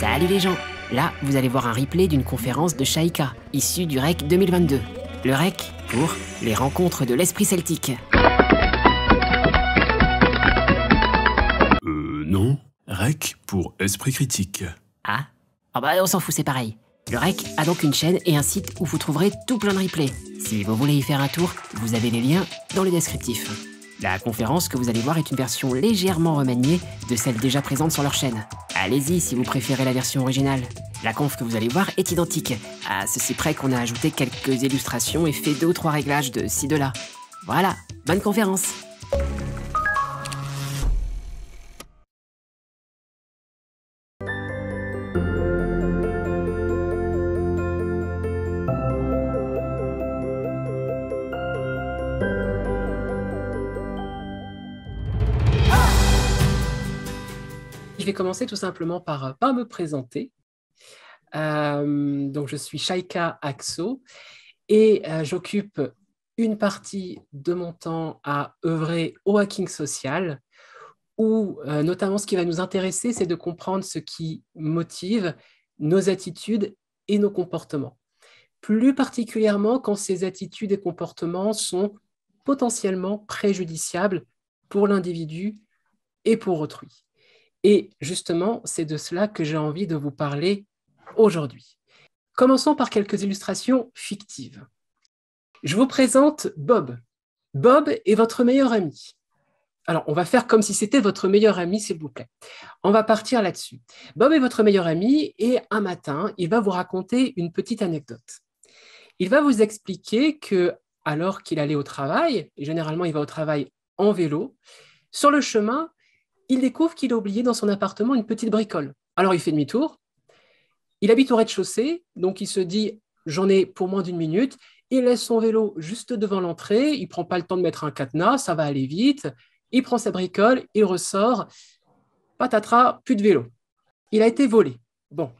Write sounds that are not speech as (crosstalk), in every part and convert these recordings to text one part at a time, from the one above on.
Salut les gens Là, vous allez voir un replay d'une conférence de Shaika, issue du REC 2022. Le REC pour les rencontres de l'esprit celtique. Euh, non. REC pour esprit critique. Ah Ah bah on s'en fout, c'est pareil. Le REC a donc une chaîne et un site où vous trouverez tout plein de replays. Si vous voulez y faire un tour, vous avez les liens dans le descriptif. La conférence que vous allez voir est une version légèrement remaniée de celle déjà présente sur leur chaîne. Allez-y si vous préférez la version originale. La conf que vous allez voir est identique, à ceci près qu'on a ajouté quelques illustrations et fait deux ou trois réglages de ci de là. Voilà, bonne conférence commencer tout simplement par, euh, pas me présenter. Euh, donc, je suis Shaika Axo et euh, j'occupe une partie de mon temps à œuvrer au hacking social, où notamment ce qui va nous intéresser, c'est de comprendre ce qui motive nos attitudes et nos comportements. Plus particulièrement quand ces attitudes et comportements sont potentiellement préjudiciables pour l'individu et pour autrui. Et justement, c'est de cela que j'ai envie de vous parler aujourd'hui. Commençons par quelques illustrations fictives. Je vous présente Bob. Bob est votre meilleur ami. Alors, on va faire comme si c'était votre meilleur ami, s'il vous plaît. On va partir là-dessus. Bob est votre meilleur ami et un matin, il va vous raconter une petite anecdote. Il va vous expliquer que, alors qu'il allait au travail, et généralement il va au travail en vélo, sur le chemin, il découvre qu'il a oublié dans son appartement une petite bricole. Alors il fait demi-tour, il habite au rez-de-chaussée, donc il se dit j'en ai pour moins d'une minute, il laisse son vélo juste devant l'entrée, il prend pas le temps de mettre un cadenas, ça va aller vite, il prend sa bricole, il ressort, patatras, plus de vélo. Il a été volé. Bon.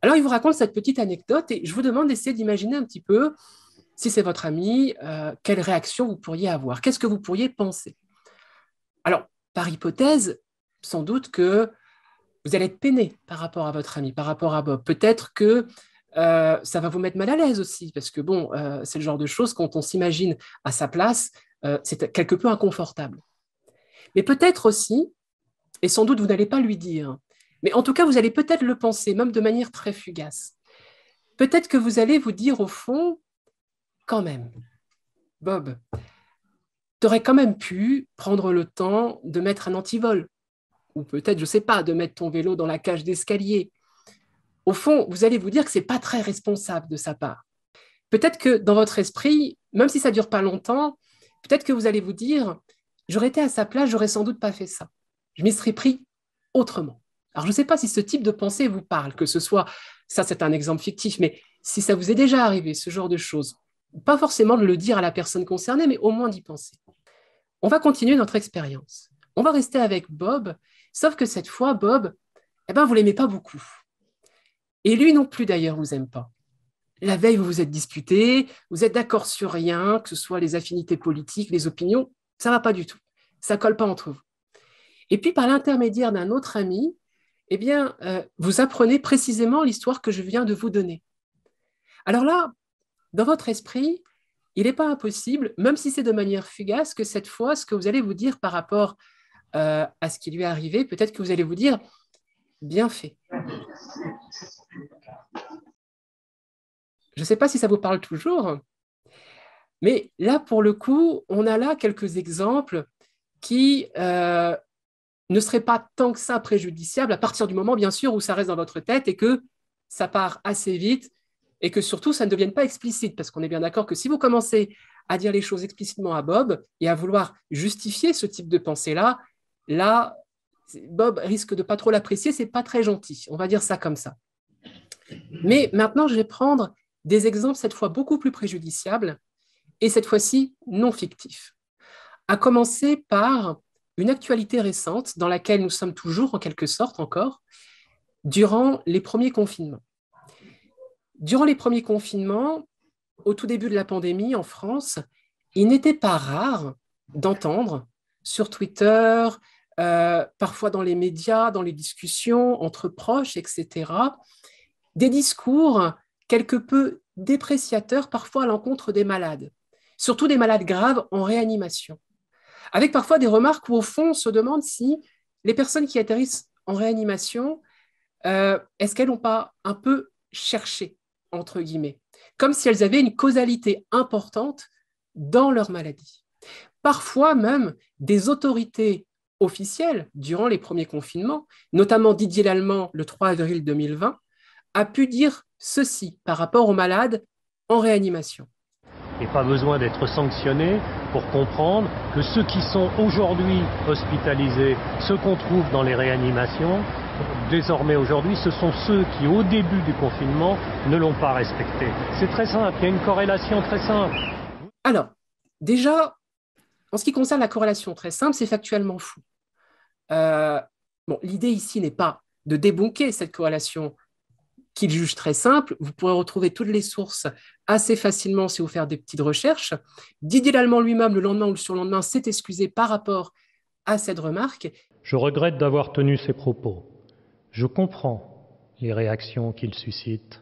Alors il vous raconte cette petite anecdote et je vous demande d'essayer d'imaginer un petit peu, si c'est votre ami, euh, quelle réaction vous pourriez avoir, qu'est-ce que vous pourriez penser. Alors, par hypothèse, sans doute que vous allez être peiné par rapport à votre ami, par rapport à Bob. Peut-être que euh, ça va vous mettre mal à l'aise aussi, parce que bon, euh, c'est le genre de choses, quand on s'imagine à sa place, euh, c'est quelque peu inconfortable. Mais peut-être aussi, et sans doute vous n'allez pas lui dire, mais en tout cas vous allez peut-être le penser, même de manière très fugace. Peut-être que vous allez vous dire au fond, quand même, Bob, tu quand même pu prendre le temps de mettre un antivol, ou peut-être, je ne sais pas, de mettre ton vélo dans la cage d'escalier. Au fond, vous allez vous dire que ce n'est pas très responsable de sa part. Peut-être que dans votre esprit, même si ça dure pas longtemps, peut-être que vous allez vous dire, j'aurais été à sa place, j'aurais sans doute pas fait ça. Je m'y serais pris autrement. Alors, je ne sais pas si ce type de pensée vous parle, que ce soit, ça c'est un exemple fictif, mais si ça vous est déjà arrivé, ce genre de choses, pas forcément de le dire à la personne concernée, mais au moins d'y penser. On va continuer notre expérience. On va rester avec Bob, sauf que cette fois, Bob, eh ben, vous l'aimez pas beaucoup. Et lui non plus d'ailleurs vous aime pas. La veille, vous vous êtes disputé, vous êtes d'accord sur rien, que ce soit les affinités politiques, les opinions, ça va pas du tout. Ça colle pas entre vous. Et puis par l'intermédiaire d'un autre ami, eh bien, euh, vous apprenez précisément l'histoire que je viens de vous donner. Alors là, dans votre esprit, il n'est pas impossible, même si c'est de manière fugace, que cette fois, ce que vous allez vous dire par rapport euh, à ce qui lui est arrivé, peut-être que vous allez vous dire, bien fait. Je ne sais pas si ça vous parle toujours, mais là, pour le coup, on a là quelques exemples qui euh, ne seraient pas tant que ça préjudiciables, à partir du moment, bien sûr, où ça reste dans votre tête et que ça part assez vite et que surtout ça ne devienne pas explicite, parce qu'on est bien d'accord que si vous commencez à dire les choses explicitement à Bob et à vouloir justifier ce type de pensée-là, là, Bob risque de pas trop l'apprécier, c'est pas très gentil, on va dire ça comme ça. Mais maintenant, je vais prendre des exemples cette fois beaucoup plus préjudiciables et cette fois-ci non fictifs. À commencer par une actualité récente dans laquelle nous sommes toujours en quelque sorte encore durant les premiers confinements. Durant les premiers confinements, au tout début de la pandémie en France, il n'était pas rare d'entendre sur Twitter, euh, parfois dans les médias, dans les discussions entre proches, etc., des discours quelque peu dépréciateurs, parfois à l'encontre des malades, surtout des malades graves en réanimation, avec parfois des remarques où au fond on se demande si les personnes qui atterrissent en réanimation, euh, est-ce qu'elles n'ont pas un peu cherché entre guillemets, comme si elles avaient une causalité importante dans leur maladie. Parfois même, des autorités officielles, durant les premiers confinements, notamment Didier Lallemand le 3 avril 2020, a pu dire ceci par rapport aux malades en réanimation. Il n'est pas besoin d'être sanctionné pour comprendre que ceux qui sont aujourd'hui hospitalisés, ceux qu'on trouve dans les réanimations, désormais aujourd'hui, ce sont ceux qui, au début du confinement, ne l'ont pas respecté. C'est très simple, il y a une corrélation très simple. Alors, déjà, en ce qui concerne la corrélation très simple, c'est factuellement fou. Euh, bon, L'idée ici n'est pas de débonquer cette corrélation qu'il juge très simple. Vous pourrez retrouver toutes les sources assez facilement si vous faites des petites recherches. Didier Lallemand lui-même, le lendemain ou le surlendemain, s'est excusé par rapport à cette remarque. Je regrette d'avoir tenu ces propos. Je comprends les réactions qu'il suscite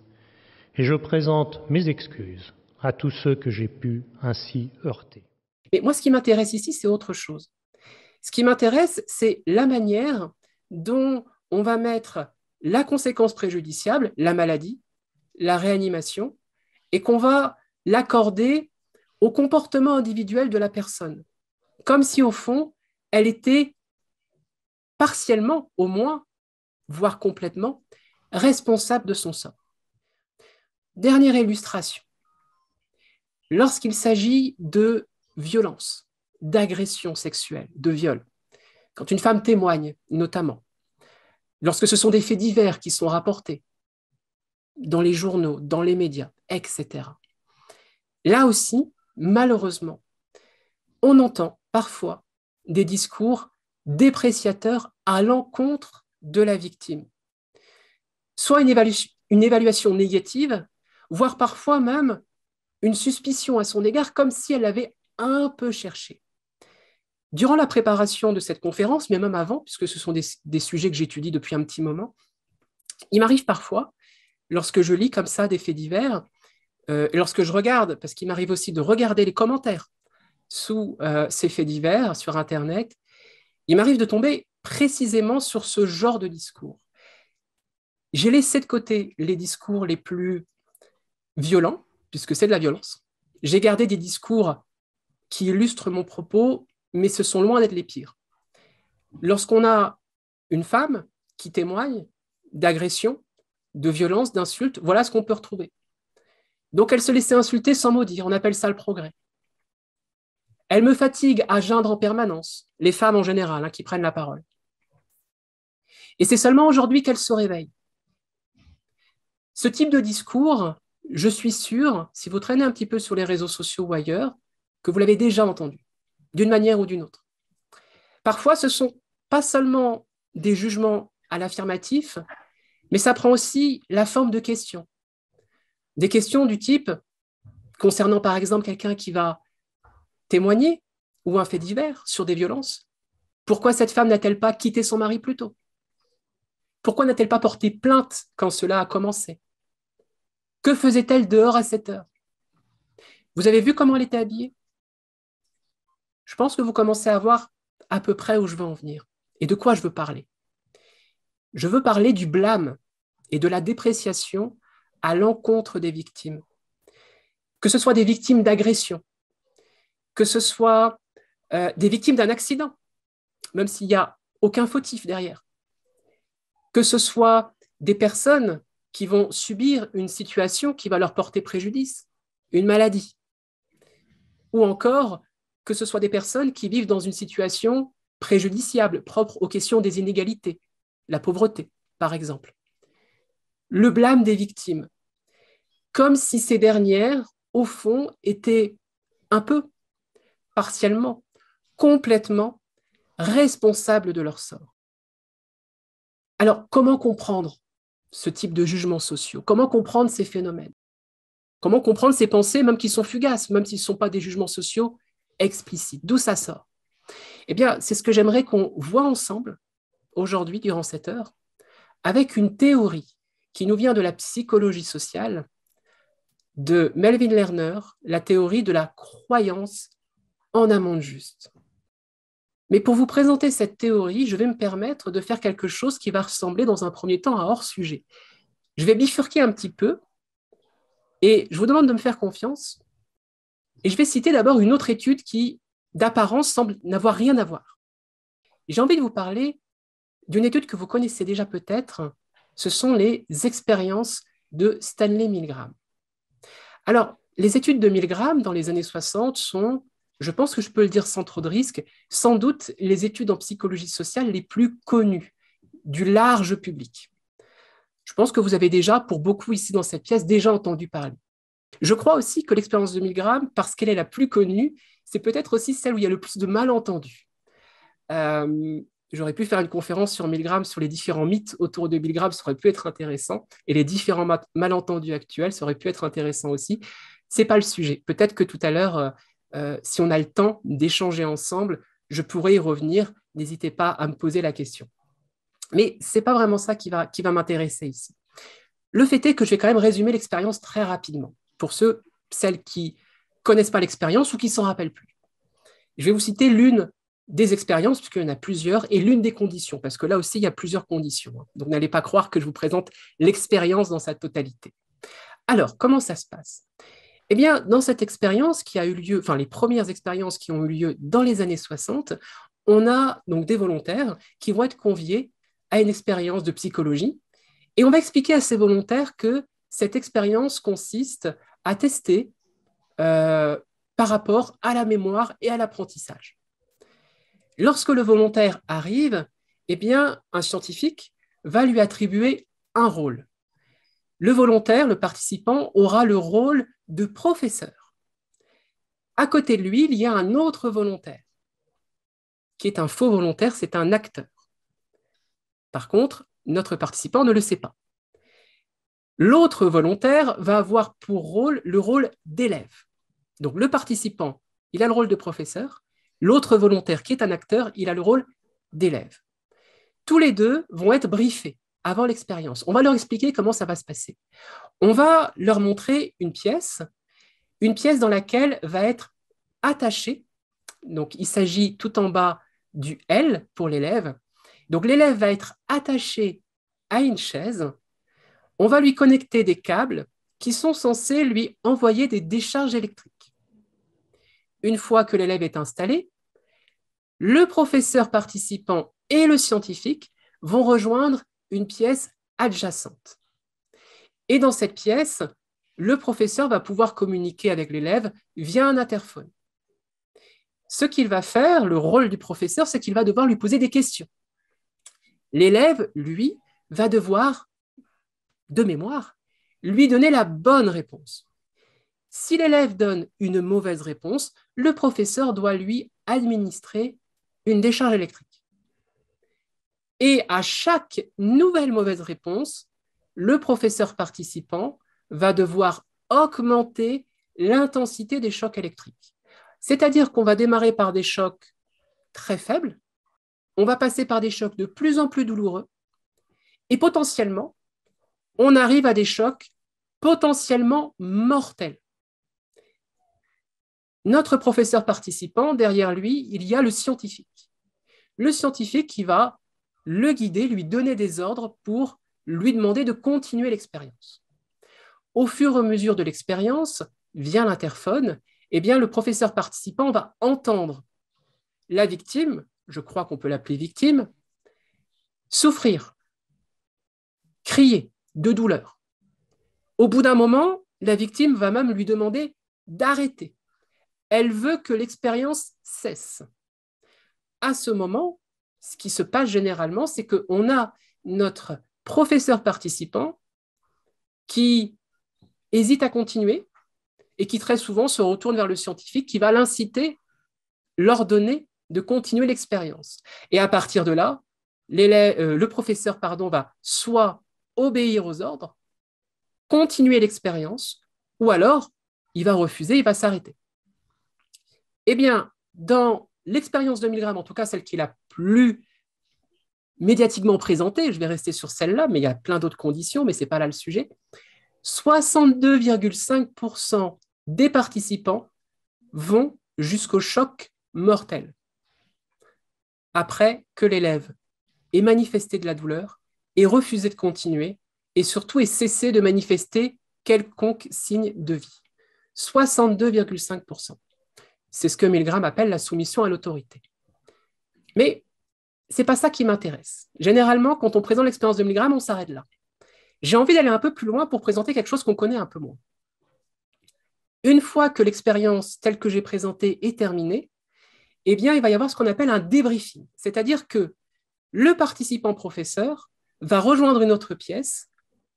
et je présente mes excuses à tous ceux que j'ai pu ainsi heurter. Mais moi, ce qui m'intéresse ici, c'est autre chose. Ce qui m'intéresse, c'est la manière dont on va mettre la conséquence préjudiciable, la maladie, la réanimation, et qu'on va l'accorder au comportement individuel de la personne, comme si au fond, elle était partiellement, au moins, voire complètement, responsable de son sort. Dernière illustration. Lorsqu'il s'agit de violence, d'agression sexuelle, de viol, quand une femme témoigne notamment, lorsque ce sont des faits divers qui sont rapportés dans les journaux, dans les médias, etc. Là aussi, malheureusement, on entend parfois des discours dépréciateurs à l'encontre de la victime. Soit une, évaluation négative, voire parfois même une suspicion à son égard, comme si elle l'avait un peu cherché. Durant la préparation de cette conférence, mais même avant, puisque ce sont des, sujets que j'étudie depuis un petit moment, il m'arrive parfois, lorsque je lis comme ça des faits divers, euh, lorsque je regarde, parce qu'il m'arrive aussi de regarder les commentaires sous euh, ces faits divers sur Internet, il m'arrive de tomber précisément sur ce genre de discours. J'ai laissé de côté les discours les plus violents, puisque c'est de la violence. J'ai gardé des discours qui illustrent mon propos, mais ce sont loin d'être les pires. Lorsqu'on a une femme qui témoigne d'agression, de violence, d'insultes, voilà ce qu'on peut retrouver. Donc elle se laissait insulter sans maudire, on appelle ça le progrès. Elle me fatigue à geindre en permanence, les femmes en général hein, qui prennent la parole. Et c'est seulement aujourd'hui qu'elle se réveille. Ce type de discours, je suis sûr, si vous traînez un petit peu sur les réseaux sociaux ou ailleurs, que vous l'avez déjà entendu, d'une manière ou d'une autre. Parfois, ce ne sont pas seulement des jugements à l'affirmatif, mais ça prend aussi la forme de questions. Des questions du type concernant par exemple quelqu'un qui va témoigner ou un fait divers sur des violences Pourquoi cette femme n'a-t-elle pas quitté son mari plus tôt Pourquoi n'a-t-elle pas porté plainte quand cela a commencé Que faisait-elle dehors à cette heure Vous avez vu comment elle était habillée Je pense que vous commencez à voir à peu près où je veux en venir et de quoi je veux parler. Je veux parler du blâme et de la dépréciation à l'encontre des victimes. Que ce soit des victimes d'agression que ce soit euh, des victimes d'un accident, même s'il n'y a aucun fautif derrière, que ce soit des personnes qui vont subir une situation qui va leur porter préjudice, une maladie, ou encore que ce soit des personnes qui vivent dans une situation préjudiciable, propre aux questions des inégalités, la pauvreté, par exemple. Le blâme des victimes, comme si ces dernières, au fond, étaient un peu partiellement, complètement responsables de leur sort. Alors, comment comprendre ce type de jugements sociaux Comment comprendre ces phénomènes Comment comprendre ces pensées, même qui sont fugaces, même s'ils ne sont pas des jugements sociaux explicites D'où ça sort Eh bien, c'est ce que j'aimerais qu'on voit ensemble aujourd'hui, durant cette heure, avec une théorie qui nous vient de la psychologie sociale de Melvin Lerner, la théorie de la croyance en amont de juste. Mais pour vous présenter cette théorie, je vais me permettre de faire quelque chose qui va ressembler dans un premier temps à hors sujet. Je vais bifurquer un petit peu et je vous demande de me faire confiance. Et je vais citer d'abord une autre étude qui, d'apparence, semble n'avoir rien à voir. J'ai envie de vous parler d'une étude que vous connaissez déjà peut-être. Ce sont les expériences de Stanley Milgram. Alors, les études de Milgram dans les années 60 sont je pense que je peux le dire sans trop de risque, sans doute les études en psychologie sociale les plus connues du large public. Je pense que vous avez déjà, pour beaucoup ici dans cette pièce, déjà entendu parler. Je crois aussi que l'expérience de Milgram, parce qu'elle est la plus connue, c'est peut-être aussi celle où il y a le plus de malentendus. Euh, j'aurais pu faire une conférence sur Milgram, sur les différents mythes autour de Milgram, ça aurait pu être intéressant, et les différents malentendus actuels, ça aurait pu être intéressant aussi. C'est pas le sujet. Peut-être que tout à l'heure, euh, euh, si on a le temps d'échanger ensemble, je pourrais y revenir. N'hésitez pas à me poser la question. Mais ce n'est pas vraiment ça qui va, m'intéresser ici. Le fait est que je vais quand même résumer l'expérience très rapidement pour ceux, celles qui connaissent pas l'expérience ou qui s'en rappellent plus. Je vais vous citer l'une des expériences, puisqu'il y en a plusieurs, et l'une des conditions, parce que là aussi, il y a plusieurs conditions. Hein. Donc, n'allez pas croire que je vous présente l'expérience dans sa totalité. Alors, comment ça se passe eh dans cette expérience qui a eu lieu, enfin les premières expériences qui ont eu lieu dans les années 60, on a donc des volontaires qui vont être conviés à une expérience de psychologie. Et on va expliquer à ces volontaires que cette expérience consiste à tester euh, par rapport à la mémoire et à l'apprentissage. Lorsque le volontaire arrive, eh bien, un scientifique va lui attribuer un rôle le volontaire, le participant, aura le rôle de professeur. À côté de lui, il y a un autre volontaire, qui est un faux volontaire, c'est un acteur. Par contre, notre participant ne le sait pas. L'autre volontaire va avoir pour rôle le rôle d'élève. Donc le participant, il a le rôle de professeur, l'autre volontaire qui est un acteur, il a le rôle d'élève. Tous les deux vont être briefés avant l'expérience. On va leur expliquer comment ça va se passer. On va leur montrer une pièce, une pièce dans laquelle va être attaché. Donc, il s'agit tout en bas du L pour l'élève. Donc, l'élève va être attaché à une chaise. On va lui connecter des câbles qui sont censés lui envoyer des décharges électriques. Une fois que l'élève est installé, le professeur participant et le scientifique vont rejoindre une pièce adjacente. Et dans cette pièce, le professeur va pouvoir communiquer avec l'élève via un interphone. Ce qu'il va faire, le rôle du professeur, c'est qu'il va devoir lui poser des questions. L'élève, lui, va devoir, de mémoire, lui donner la bonne réponse. Si l'élève donne une mauvaise réponse, le professeur doit lui administrer une décharge électrique. Et à chaque nouvelle mauvaise réponse, le professeur participant va devoir augmenter l'intensité des chocs électriques. C'est-à-dire qu'on va démarrer par des chocs très faibles, on va passer par des chocs de plus en plus douloureux, et potentiellement, on arrive à des chocs potentiellement mortels. Notre professeur participant, derrière lui, il y a le scientifique. Le scientifique qui va le guider, lui donner des ordres pour lui demander de continuer l'expérience. Au fur et à mesure de l'expérience, via l'interphone, et eh bien, le professeur participant va entendre la victime, je crois qu'on peut l'appeler victime, souffrir, crier de douleur. Au bout d'un moment, la victime va même lui demander d'arrêter. Elle veut que l'expérience cesse. À ce moment, ce qui se passe généralement, c'est qu'on a notre professeur participant qui hésite à continuer et qui très souvent se retourne vers le scientifique qui va l'inciter, l'ordonner de continuer l'expérience. Et à partir de là, euh, le professeur pardon, va soit obéir aux ordres, continuer l'expérience, ou alors il va refuser, il va s'arrêter. Eh bien, dans l'expérience de Milgram, en tout cas celle qu'il a plus médiatiquement présentée, je vais rester sur celle-là, mais il y a plein d'autres conditions, mais ce n'est pas là le sujet, 62,5% des participants vont jusqu'au choc mortel après que l'élève ait manifesté de la douleur, ait refusé de continuer et surtout ait cessé de manifester quelconque signe de vie. 62,5%. C'est ce que Milgram appelle la soumission à l'autorité. Mais c'est pas ça qui m'intéresse. Généralement, quand on présente l'expérience de milligramme, on s'arrête là. J'ai envie d'aller un peu plus loin pour présenter quelque chose qu'on connaît un peu moins. Une fois que l'expérience telle que j'ai présentée est terminée, eh bien, il va y avoir ce qu'on appelle un débriefing, c'est-à-dire que le participant professeur va rejoindre une autre pièce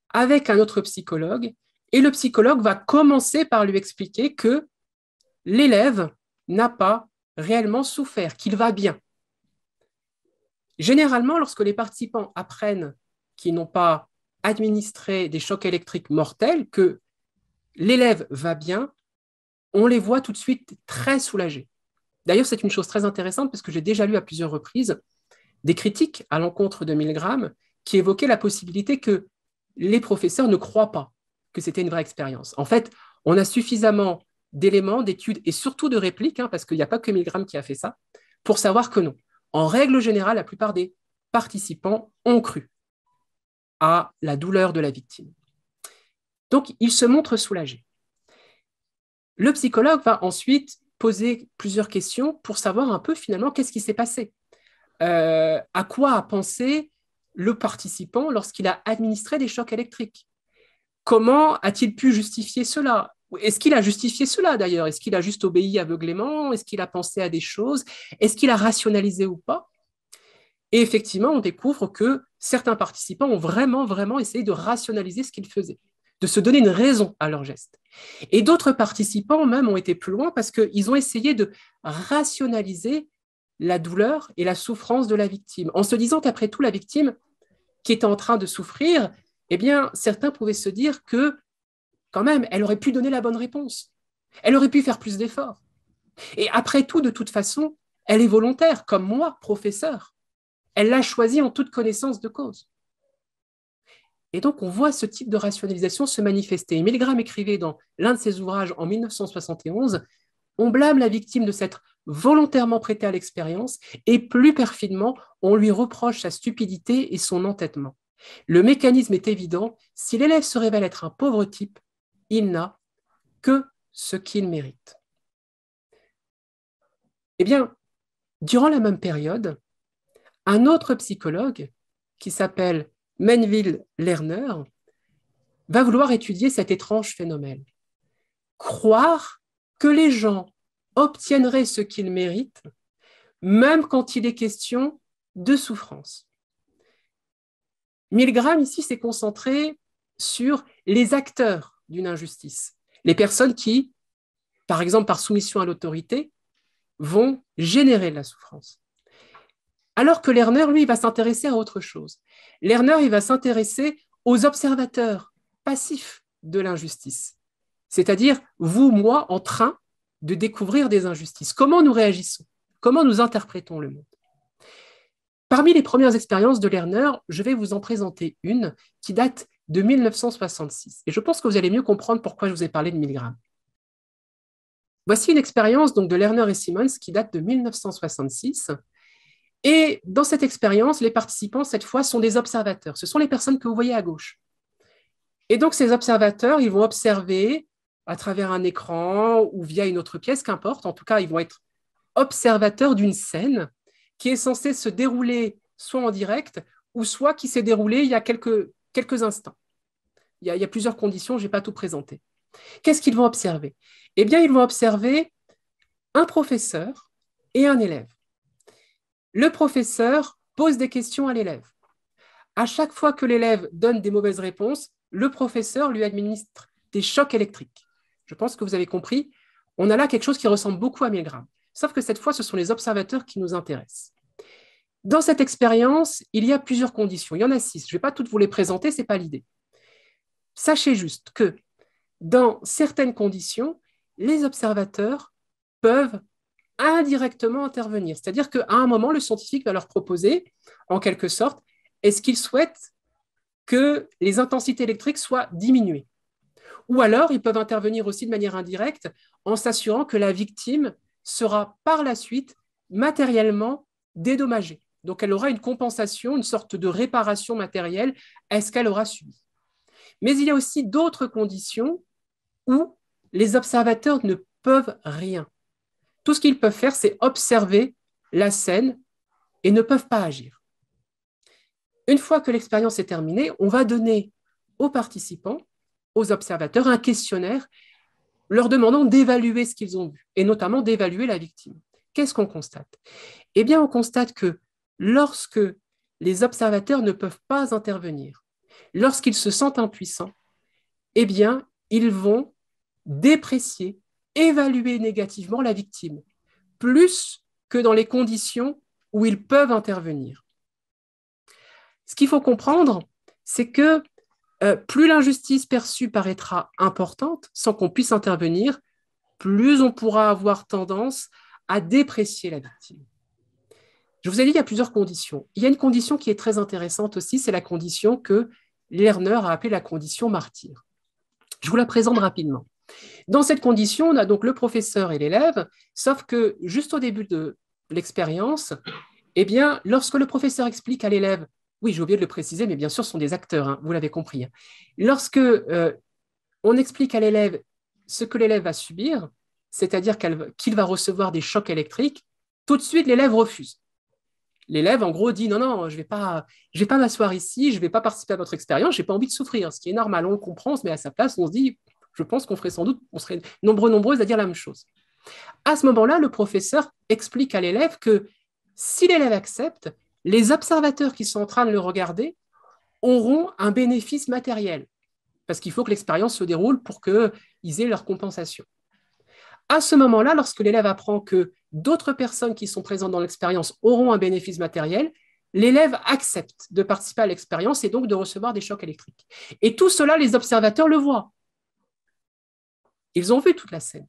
avec un autre psychologue et le psychologue va commencer par lui expliquer que l'élève n'a pas réellement souffert, qu'il va bien, Généralement, lorsque les participants apprennent qu'ils n'ont pas administré des chocs électriques mortels, que l'élève va bien, on les voit tout de suite très soulagés. D'ailleurs, c'est une chose très intéressante parce que j'ai déjà lu à plusieurs reprises des critiques à l'encontre de Milgram qui évoquaient la possibilité que les professeurs ne croient pas que c'était une vraie expérience. En fait, on a suffisamment d'éléments, d'études et surtout de répliques, hein, parce qu'il n'y a pas que Milgram qui a fait ça, pour savoir que non. En règle générale, la plupart des participants ont cru à la douleur de la victime. Donc, ils se montrent soulagés. Le psychologue va ensuite poser plusieurs questions pour savoir un peu finalement qu'est-ce qui s'est passé, euh, à quoi a pensé le participant lorsqu'il a administré des chocs électriques, comment a-t-il pu justifier cela, est-ce qu'il a justifié cela d'ailleurs Est-ce qu'il a juste obéi aveuglément Est-ce qu'il a pensé à des choses Est-ce qu'il a rationalisé ou pas Et effectivement, on découvre que certains participants ont vraiment, vraiment essayé de rationaliser ce qu'ils faisaient, de se donner une raison à leurs gestes. Et d'autres participants même ont été plus loin parce qu'ils ont essayé de rationaliser la douleur et la souffrance de la victime, en se disant qu'après tout, la victime qui était en train de souffrir, eh bien, certains pouvaient se dire que quand même, elle aurait pu donner la bonne réponse. Elle aurait pu faire plus d'efforts. Et après tout, de toute façon, elle est volontaire, comme moi, professeur. Elle l'a choisi en toute connaissance de cause. Et donc, on voit ce type de rationalisation se manifester. Milgram écrivait dans l'un de ses ouvrages en 1971 On blâme la victime de s'être volontairement prêtée à l'expérience, et plus perfidement, on lui reproche sa stupidité et son entêtement. Le mécanisme est évident si l'élève se révèle être un pauvre type, il n'a que ce qu'il mérite. Eh bien, durant la même période, un autre psychologue, qui s'appelle Menville Lerner, va vouloir étudier cet étrange phénomène. Croire que les gens obtiendraient ce qu'ils méritent, même quand il est question de souffrance. Milgram ici s'est concentré sur les acteurs d'une injustice. Les personnes qui, par exemple par soumission à l'autorité, vont générer la souffrance. Alors que Lerner, lui, va s'intéresser à autre chose. Lerner, il va s'intéresser aux observateurs passifs de l'injustice, c'est-à-dire vous, moi, en train de découvrir des injustices. Comment nous réagissons Comment nous interprétons le monde Parmi les premières expériences de Lerner, je vais vous en présenter une qui date de 1966. Et je pense que vous allez mieux comprendre pourquoi je vous ai parlé de Milgram. Voici une expérience donc, de Lerner et Simmons qui date de 1966. Et dans cette expérience, les participants, cette fois, sont des observateurs. Ce sont les personnes que vous voyez à gauche. Et donc, ces observateurs, ils vont observer à travers un écran ou via une autre pièce, qu'importe. En tout cas, ils vont être observateurs d'une scène qui est censée se dérouler soit en direct ou soit qui s'est déroulée il y a quelques quelques instants. Il y a, plusieurs conditions, je n'ai pas tout présenté. Qu'est-ce qu'ils vont observer Eh bien, ils vont observer un professeur et un élève. Le professeur pose des questions à l'élève. À chaque fois que l'élève donne des mauvaises réponses, le professeur lui administre des chocs électriques. Je pense que vous avez compris, on a là quelque chose qui ressemble beaucoup à Milgram. Sauf que cette fois, ce sont les observateurs qui nous intéressent. Dans cette expérience, il y a plusieurs conditions. Il y en a six. Je ne vais pas toutes vous les présenter, ce n'est pas l'idée. Sachez juste que dans certaines conditions, les observateurs peuvent indirectement intervenir. C'est-à-dire qu'à un moment, le scientifique va leur proposer, en quelque sorte, est-ce qu'ils souhaite que les intensités électriques soient diminuées Ou alors, ils peuvent intervenir aussi de manière indirecte en s'assurant que la victime sera par la suite matériellement dédommagée. Donc elle aura une compensation, une sorte de réparation matérielle à ce qu'elle aura subi. Mais il y a aussi d'autres conditions où les observateurs ne peuvent rien. Tout ce qu'ils peuvent faire, c'est observer la scène et ne peuvent pas agir. Une fois que l'expérience est terminée, on va donner aux participants, aux observateurs, un questionnaire leur demandant d'évaluer ce qu'ils ont vu, et notamment d'évaluer la victime. Qu'est-ce qu'on constate Eh bien, on constate que lorsque les observateurs ne peuvent pas intervenir, lorsqu'ils se sentent impuissants, eh bien, ils vont déprécier, évaluer négativement la victime, plus que dans les conditions où ils peuvent intervenir. Ce qu'il faut comprendre, c'est que euh, plus l'injustice perçue paraîtra importante, sans qu'on puisse intervenir, plus on pourra avoir tendance à déprécier la victime. Je vous ai dit, il y a plusieurs conditions. Il y a une condition qui est très intéressante aussi, c'est la condition que Lerner a appelée la condition martyr. Je vous la présente rapidement. Dans cette condition, on a donc le professeur et l'élève, sauf que juste au début de l'expérience, eh bien, lorsque le professeur explique à l'élève, oui, j'ai oublié de le préciser, mais bien sûr, ce sont des acteurs, hein, vous l'avez compris. Hein. Lorsque euh, on explique à l'élève ce que l'élève va subir, c'est-à-dire qu'il va recevoir des chocs électriques, tout de suite, l'élève refuse. L'élève, en gros, dit non, non, je ne vais pas, je pas m'asseoir ici, je ne vais pas participer à votre expérience, je n'ai pas envie de souffrir, ce qui est normal, on le comprend, mais à sa place, on se dit, je pense qu'on ferait sans doute, on serait nombreux, nombreuses à dire la même chose. À ce moment-là, le professeur explique à l'élève que si l'élève accepte, les observateurs qui sont en train de le regarder auront un bénéfice matériel, parce qu'il faut que l'expérience se déroule pour qu'ils aient leur compensation. À ce moment-là, lorsque l'élève apprend que d'autres personnes qui sont présentes dans l'expérience auront un bénéfice matériel, l'élève accepte de participer à l'expérience et donc de recevoir des chocs électriques. Et tout cela, les observateurs le voient. Ils ont vu toute la scène.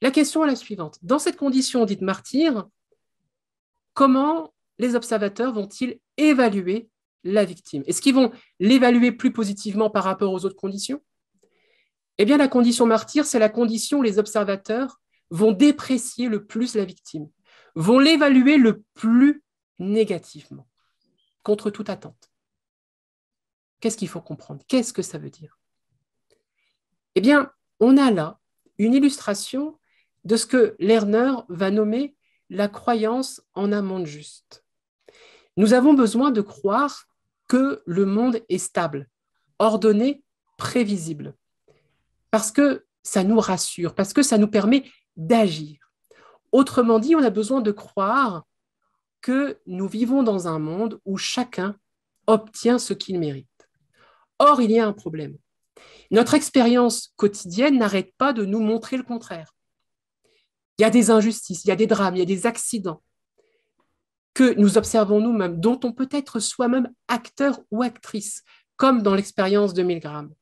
La question est la suivante. Dans cette condition dite martyr, comment les observateurs vont-ils évaluer la victime Est-ce qu'ils vont l'évaluer plus positivement par rapport aux autres conditions Eh bien, la condition martyr, c'est la condition où les observateurs vont déprécier le plus la victime, vont l'évaluer le plus négativement, contre toute attente. Qu'est-ce qu'il faut comprendre Qu'est-ce que ça veut dire Eh bien, on a là une illustration de ce que Lerner va nommer la croyance en un monde juste. Nous avons besoin de croire que le monde est stable, ordonné, prévisible, parce que ça nous rassure, parce que ça nous permet d'agir. Autrement dit, on a besoin de croire que nous vivons dans un monde où chacun obtient ce qu'il mérite. Or, il y a un problème. Notre expérience quotidienne n'arrête pas de nous montrer le contraire. Il y a des injustices, il y a des drames, il y a des accidents que nous observons nous-mêmes, dont on peut être soi-même acteur ou actrice, comme dans l'expérience de Milgram.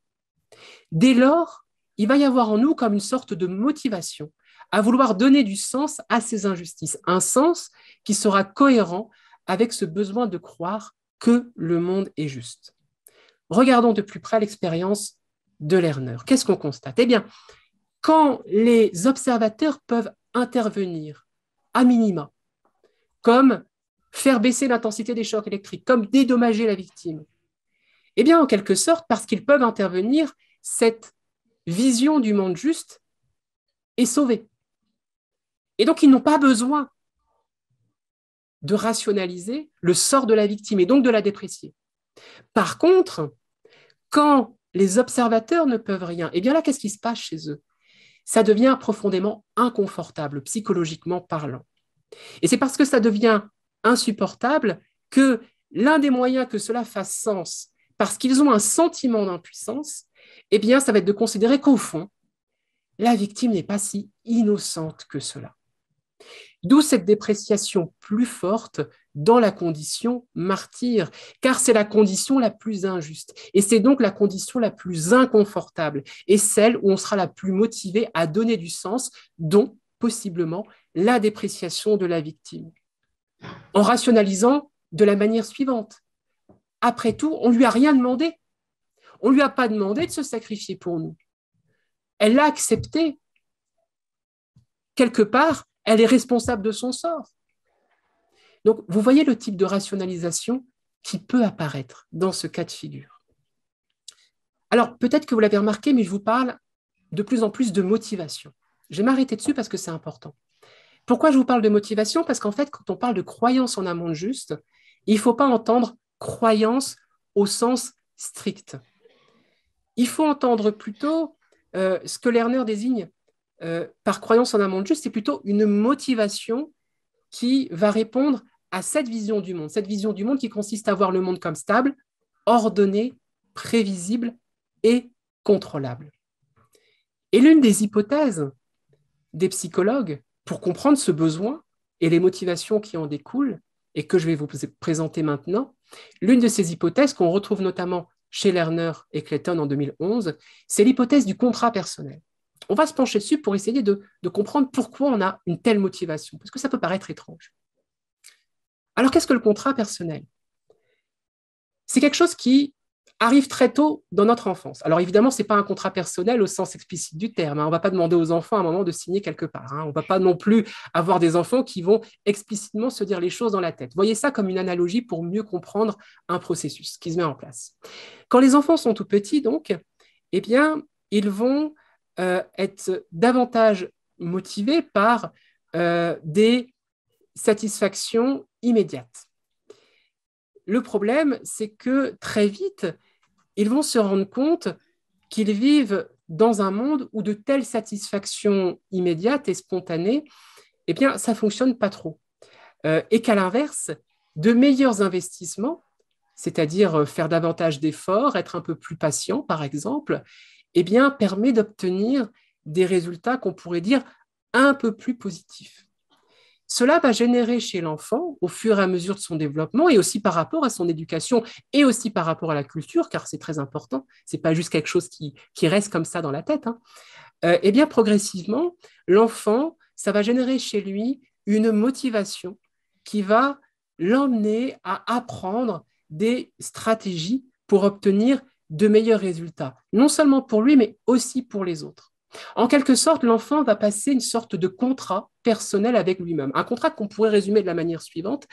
Dès lors, il va y avoir en nous comme une sorte de motivation à vouloir donner du sens à ces injustices, un sens qui sera cohérent avec ce besoin de croire que le monde est juste. Regardons de plus près l'expérience de Lerner. Qu'est-ce qu'on constate Eh bien, quand les observateurs peuvent intervenir à minima, comme faire baisser l'intensité des chocs électriques, comme dédommager la victime, eh bien, en quelque sorte, parce qu'ils peuvent intervenir, cette vision du monde juste est sauvée. Et donc, ils n'ont pas besoin de rationaliser le sort de la victime et donc de la déprécier. Par contre, quand les observateurs ne peuvent rien, eh bien là, qu'est-ce qui se passe chez eux Ça devient profondément inconfortable, psychologiquement parlant. Et c'est parce que ça devient insupportable que l'un des moyens que cela fasse sens, parce qu'ils ont un sentiment d'impuissance, eh bien, ça va être de considérer qu'au fond, la victime n'est pas si innocente que cela. D'où cette dépréciation plus forte dans la condition martyr, car c'est la condition la plus injuste, et c'est donc la condition la plus inconfortable, et celle où on sera la plus motivé à donner du sens, dont possiblement la dépréciation de la victime. En rationalisant de la manière suivante. Après tout, on ne lui a rien demandé. On ne lui a pas demandé de se sacrifier pour nous. Elle l'a accepté. Quelque part, elle est responsable de son sort. Donc, vous voyez le type de rationalisation qui peut apparaître dans ce cas de figure. Alors, peut-être que vous l'avez remarqué, mais je vous parle de plus en plus de motivation. Je vais m'arrêter dessus parce que c'est important. Pourquoi je vous parle de motivation Parce qu'en fait, quand on parle de croyance en un monde juste, il ne faut pas entendre croyance au sens strict. Il faut entendre plutôt euh, ce que Lerner désigne euh, par croyance en un monde juste, c'est plutôt une motivation qui va répondre à cette vision du monde, cette vision du monde qui consiste à voir le monde comme stable, ordonné, prévisible et contrôlable. Et l'une des hypothèses des psychologues pour comprendre ce besoin et les motivations qui en découlent, et que je vais vous présenter maintenant, l'une de ces hypothèses qu'on retrouve notamment chez Lerner et Clayton en 2011, c'est l'hypothèse du contrat personnel on va se pencher dessus pour essayer de, comprendre pourquoi on a une telle motivation, parce que ça peut paraître étrange. Alors qu'est-ce que le contrat personnel C'est quelque chose qui arrive très tôt dans notre enfance. Alors évidemment, ce n'est pas un contrat personnel au sens explicite du terme. Hein. On ne va pas demander aux enfants à un moment de signer quelque part. Hein. On ne va pas non plus avoir des enfants qui vont explicitement se dire les choses dans la tête. Voyez ça comme une analogie pour mieux comprendre un processus qui se met en place. Quand les enfants sont tout petits, donc, eh bien, ils vont euh, être davantage motivés par euh, des satisfactions immédiates. Le problème, c'est que très vite, ils vont se rendre compte qu'ils vivent dans un monde où de telles satisfactions immédiates et spontanées, eh bien, ça fonctionne pas trop. Euh, et qu'à l'inverse, de meilleurs investissements, c'est-à-dire faire davantage d'efforts, être un peu plus patient, par exemple, eh bien, permet d'obtenir des résultats qu'on pourrait dire un peu plus positifs. Cela va générer chez l'enfant, au fur et à mesure de son développement et aussi par rapport à son éducation et aussi par rapport à la culture, car c'est très important, ce n'est pas juste quelque chose qui, reste comme ça dans la tête, hein. Euh, eh bien progressivement, l'enfant, ça va générer chez lui une motivation qui va l'emmener à apprendre des stratégies pour obtenir de meilleurs résultats, non seulement pour lui, mais aussi pour les autres. En quelque sorte, l'enfant va passer une sorte de contrat personnel avec lui-même, un contrat qu'on pourrait résumer de la manière suivante.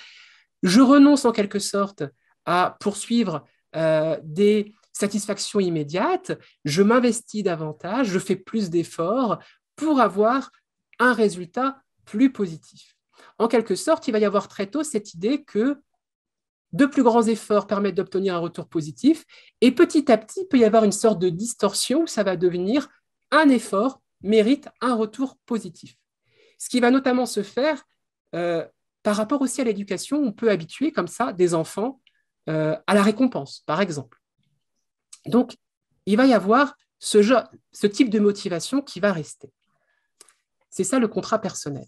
Je renonce en quelque sorte à poursuivre euh, des satisfactions immédiates, je m'investis davantage, je fais plus d'efforts pour avoir un résultat plus positif. En quelque sorte, il va y avoir très tôt cette idée que de plus grands efforts permettent d'obtenir un retour positif. Et petit à petit, il peut y avoir une sorte de distorsion où ça va devenir un effort mérite un retour positif. Ce qui va notamment se faire euh, par rapport aussi à l'éducation, on peut habituer comme ça des enfants euh, à la récompense, par exemple. Donc, il va y avoir ce, ce type de motivation qui va rester. C'est ça le contrat personnel.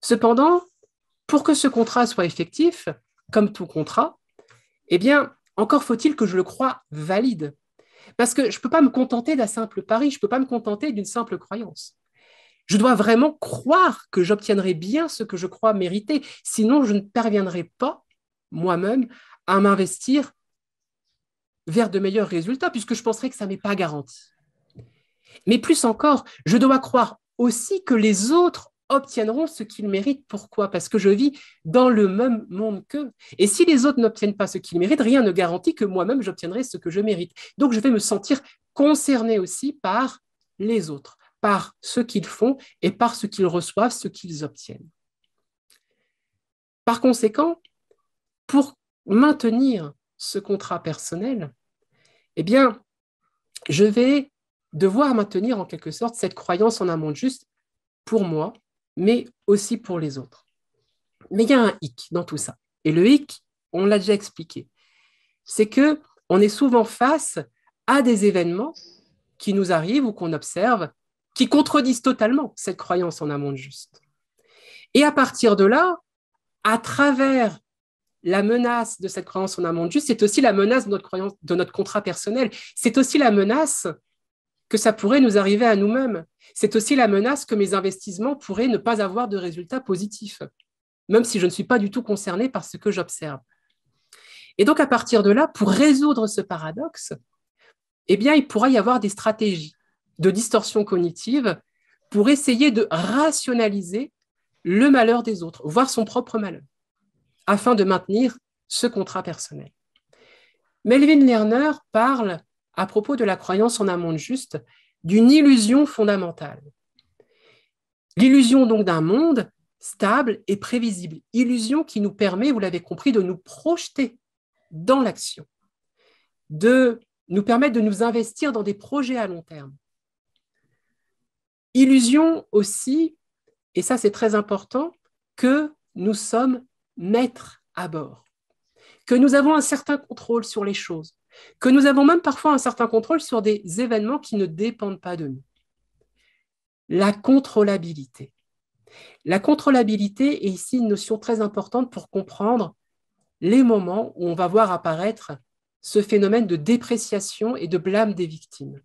Cependant, pour que ce contrat soit effectif, comme tout contrat, eh bien, encore faut-il que je le croie valide. Parce que je ne peux pas me contenter d'un simple pari, je ne peux pas me contenter d'une simple croyance. Je dois vraiment croire que j'obtiendrai bien ce que je crois mériter, sinon je ne parviendrai pas moi-même à m'investir vers de meilleurs résultats, puisque je penserai que ça n'est pas garanti. Mais plus encore, je dois croire aussi que les autres obtiendront ce qu'ils méritent. Pourquoi Parce que je vis dans le même monde qu'eux. Et si les autres n'obtiennent pas ce qu'ils méritent, rien ne garantit que moi-même j'obtiendrai ce que je mérite. Donc je vais me sentir concerné aussi par les autres, par ce qu'ils font et par ce qu'ils reçoivent, ce qu'ils obtiennent. Par conséquent, pour maintenir ce contrat personnel, eh bien, je vais devoir maintenir en quelque sorte cette croyance en un monde juste pour moi, mais aussi pour les autres. Mais il y a un hic dans tout ça. Et le hic, on l'a déjà expliqué, c'est que on est souvent face à des événements qui nous arrivent ou qu'on observe qui contredisent totalement cette croyance en un monde juste. Et à partir de là, à travers la menace de cette croyance en un monde juste, c'est aussi la menace de notre, croyance, de notre contrat personnel, c'est aussi la menace que ça pourrait nous arriver à nous-mêmes. C'est aussi la menace que mes investissements pourraient ne pas avoir de résultats positifs, même si je ne suis pas du tout concernée par ce que j'observe. Et donc, à partir de là, pour résoudre ce paradoxe, eh bien, il pourra y avoir des stratégies de distorsion cognitive pour essayer de rationaliser le malheur des autres, voire son propre malheur, afin de maintenir ce contrat personnel. Melvin Lerner parle à propos de la croyance en un monde juste, d'une illusion fondamentale. L'illusion donc d'un monde stable et prévisible, illusion qui nous permet, vous l'avez compris, de nous projeter dans l'action, de nous permettre de nous investir dans des projets à long terme. Illusion aussi, et ça c'est très important, que nous sommes maîtres à bord, que nous avons un certain contrôle sur les choses, que nous avons même parfois un certain contrôle sur des événements qui ne dépendent pas de nous. La contrôlabilité. La contrôlabilité est ici une notion très importante pour comprendre les moments où on va voir apparaître ce phénomène de dépréciation et de blâme des victimes.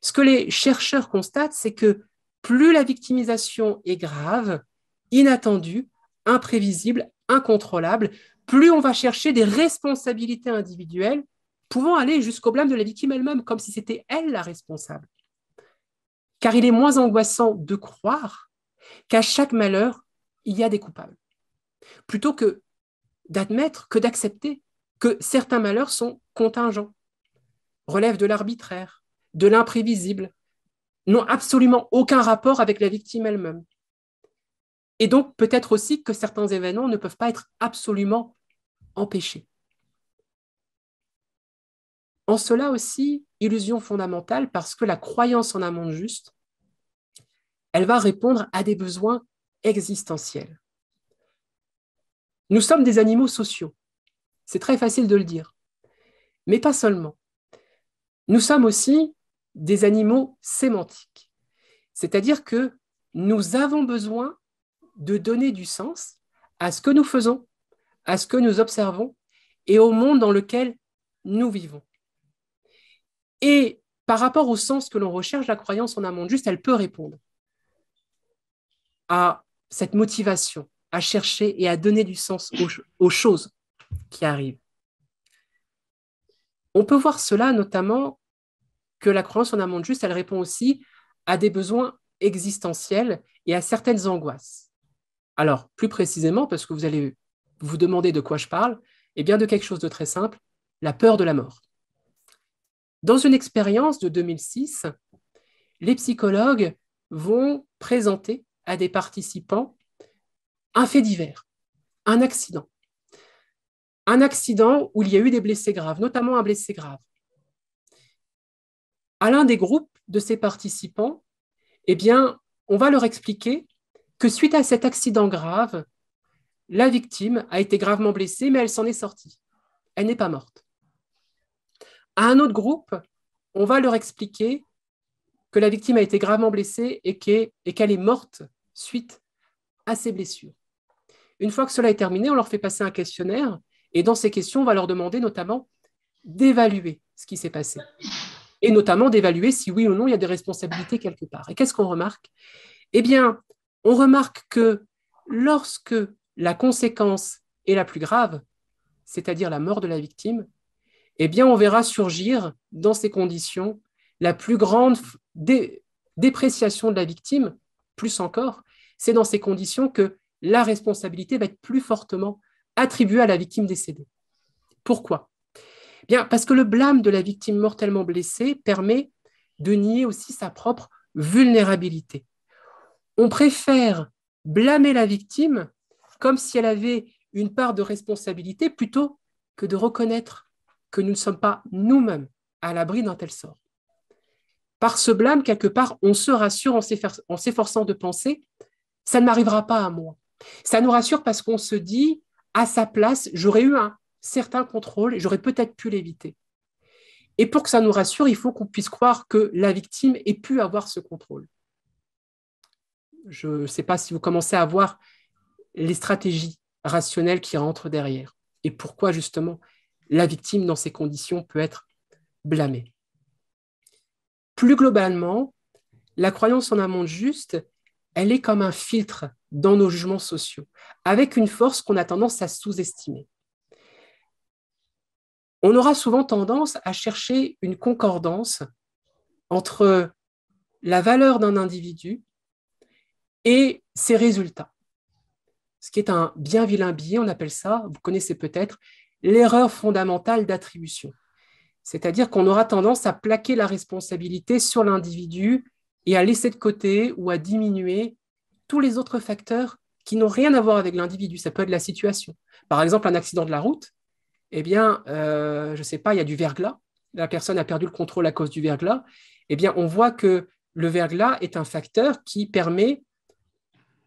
Ce que les chercheurs constatent, c'est que plus la victimisation est grave, inattendue, imprévisible, incontrôlable, plus on va chercher des responsabilités individuelles pouvant aller jusqu'au blâme de la victime elle-même, comme si c'était elle la responsable. Car il est moins angoissant de croire qu'à chaque malheur, il y a des coupables, plutôt que d'admettre, que d'accepter que certains malheurs sont contingents, relèvent de l'arbitraire, de l'imprévisible, n'ont absolument aucun rapport avec la victime elle-même. Et donc peut-être aussi que certains événements ne peuvent pas être absolument empêchés. En cela aussi, illusion fondamentale parce que la croyance en un monde juste, elle va répondre à des besoins existentiels. Nous sommes des animaux sociaux, c'est très facile de le dire, mais pas seulement. Nous sommes aussi des animaux sémantiques, c'est-à-dire que nous avons besoin de donner du sens à ce que nous faisons, à ce que nous observons et au monde dans lequel nous vivons. Et par rapport au sens que l'on recherche, la croyance en un monde juste, elle peut répondre à cette motivation à chercher et à donner du sens aux, choses qui arrivent. On peut voir cela notamment que la croyance en un monde juste, elle répond aussi à des besoins existentiels et à certaines angoisses. Alors, plus précisément, parce que vous allez vous demander de quoi je parle, eh bien de quelque chose de très simple, la peur de la mort. Dans une expérience de 2006, les psychologues vont présenter à des participants un fait divers, un accident. Un accident où il y a eu des blessés graves, notamment un blessé grave. À l'un des groupes de ces participants, eh bien, on va leur expliquer que suite à cet accident grave, la victime a été gravement blessée, mais elle s'en est sortie. Elle n'est pas morte. À un autre groupe, on va leur expliquer que la victime a été gravement blessée et qu'elle est morte suite à ces blessures. Une fois que cela est terminé, on leur fait passer un questionnaire et dans ces questions, on va leur demander notamment d'évaluer ce qui s'est passé et notamment d'évaluer si oui ou non il y a des responsabilités quelque part. Et qu'est-ce qu'on remarque Eh bien, on remarque que lorsque la conséquence est la plus grave, c'est-à-dire la mort de la victime, eh bien, on verra surgir dans ces conditions la plus grande dépréciation de la victime, plus encore. C'est dans ces conditions que la responsabilité va être plus fortement attribuée à la victime décédée. Pourquoi eh Bien, parce que le blâme de la victime mortellement blessée permet de nier aussi sa propre vulnérabilité. On préfère blâmer la victime comme si elle avait une part de responsabilité plutôt que de reconnaître que nous ne sommes pas nous-mêmes à l'abri d'un tel sort. Par ce blâme, quelque part, on se rassure en s'efforçant de penser, ça ne m'arrivera pas à moi. Ça nous rassure parce qu'on se dit, à sa place, j'aurais eu un certain contrôle, j'aurais peut-être pu l'éviter. Et pour que ça nous rassure, il faut qu'on puisse croire que la victime ait pu avoir ce contrôle. Je ne sais pas si vous commencez à voir les stratégies rationnelles qui rentrent derrière. Et pourquoi justement la victime dans ces conditions peut être blâmée. Plus globalement, la croyance en un monde juste, elle est comme un filtre dans nos jugements sociaux, avec une force qu'on a tendance à sous-estimer. On aura souvent tendance à chercher une concordance entre la valeur d'un individu et ses résultats. Ce qui est un bien vilain billet, on appelle ça, vous connaissez peut-être, l'erreur fondamentale d'attribution. C'est-à-dire qu'on aura tendance à plaquer la responsabilité sur l'individu et à laisser de côté ou à diminuer tous les autres facteurs qui n'ont rien à voir avec l'individu. Ça peut être la situation. Par exemple, un accident de la route, eh bien, euh, je ne sais pas, il y a du verglas, la personne a perdu le contrôle à cause du verglas, eh bien, on voit que le verglas est un facteur qui permet,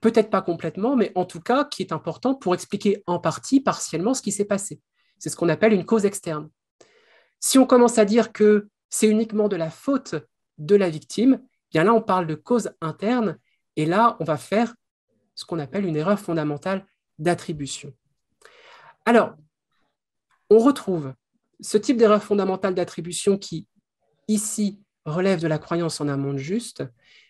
peut-être pas complètement, mais en tout cas qui est important pour expliquer en partie, partiellement, ce qui s'est passé. C'est ce qu'on appelle une cause externe. Si on commence à dire que c'est uniquement de la faute de la victime, eh bien là, on parle de cause interne, et là, on va faire ce qu'on appelle une erreur fondamentale d'attribution. Alors, on retrouve ce type d'erreur fondamentale d'attribution qui, ici, relève de la croyance en un monde juste,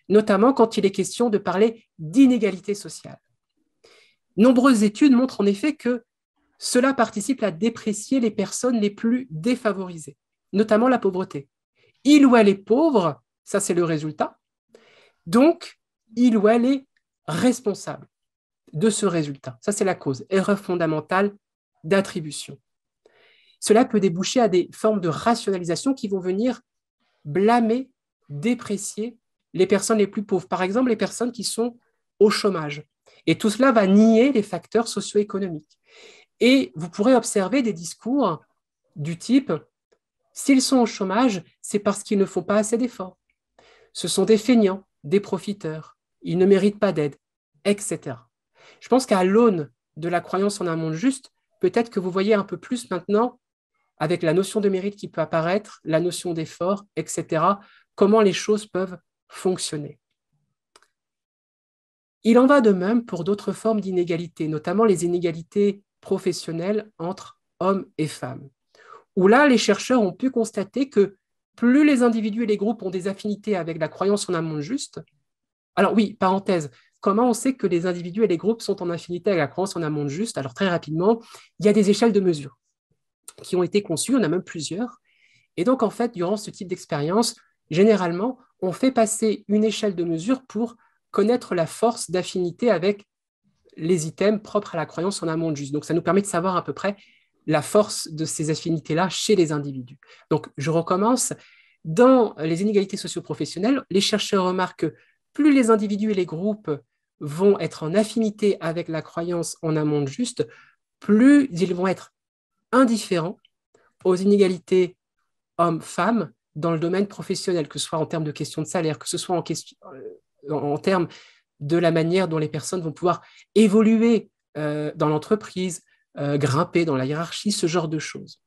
notamment quand il est question de parler d'inégalité sociale. Nombreuses études montrent en effet que cela participe à déprécier les personnes les plus défavorisées, notamment la pauvreté. Il ou elle est pauvre, ça c'est le résultat. Donc, il ou elle est responsable de ce résultat. Ça c'est la cause, erreur fondamentale d'attribution. Cela peut déboucher à des formes de rationalisation qui vont venir blâmer, déprécier les personnes les plus pauvres, par exemple les personnes qui sont au chômage. Et tout cela va nier les facteurs socio-économiques. Et vous pourrez observer des discours du type S'ils sont au chômage, c'est parce qu'ils ne font pas assez d'efforts. Ce sont des feignants, des profiteurs, ils ne méritent pas d'aide, etc. Je pense qu'à l'aune de la croyance en un monde juste, peut-être que vous voyez un peu plus maintenant, avec la notion de mérite qui peut apparaître, la notion d'effort, etc., comment les choses peuvent fonctionner. Il en va de même pour d'autres formes d'inégalités, notamment les inégalités professionnelle entre hommes et femmes, où là, les chercheurs ont pu constater que plus les individus et les groupes ont des affinités avec la croyance en un monde juste, alors oui, parenthèse, comment on sait que les individus et les groupes sont en affinité avec la croyance en un monde juste Alors très rapidement, il y a des échelles de mesure qui ont été conçues, On a même plusieurs. Et donc en fait, durant ce type d'expérience, généralement, on fait passer une échelle de mesure pour connaître la force d'affinité avec les items propres à la croyance en un monde juste. Donc ça nous permet de savoir à peu près la force de ces affinités-là chez les individus. Donc je recommence. Dans les inégalités socioprofessionnelles, les chercheurs remarquent que plus les individus et les groupes vont être en affinité avec la croyance en un monde juste, plus ils vont être indifférents aux inégalités hommes-femmes dans le domaine professionnel, que ce soit en termes de questions de salaire, que ce soit en, euh, en termes de la manière dont les personnes vont pouvoir évoluer euh, dans l'entreprise, euh, grimper dans la hiérarchie, ce genre de choses.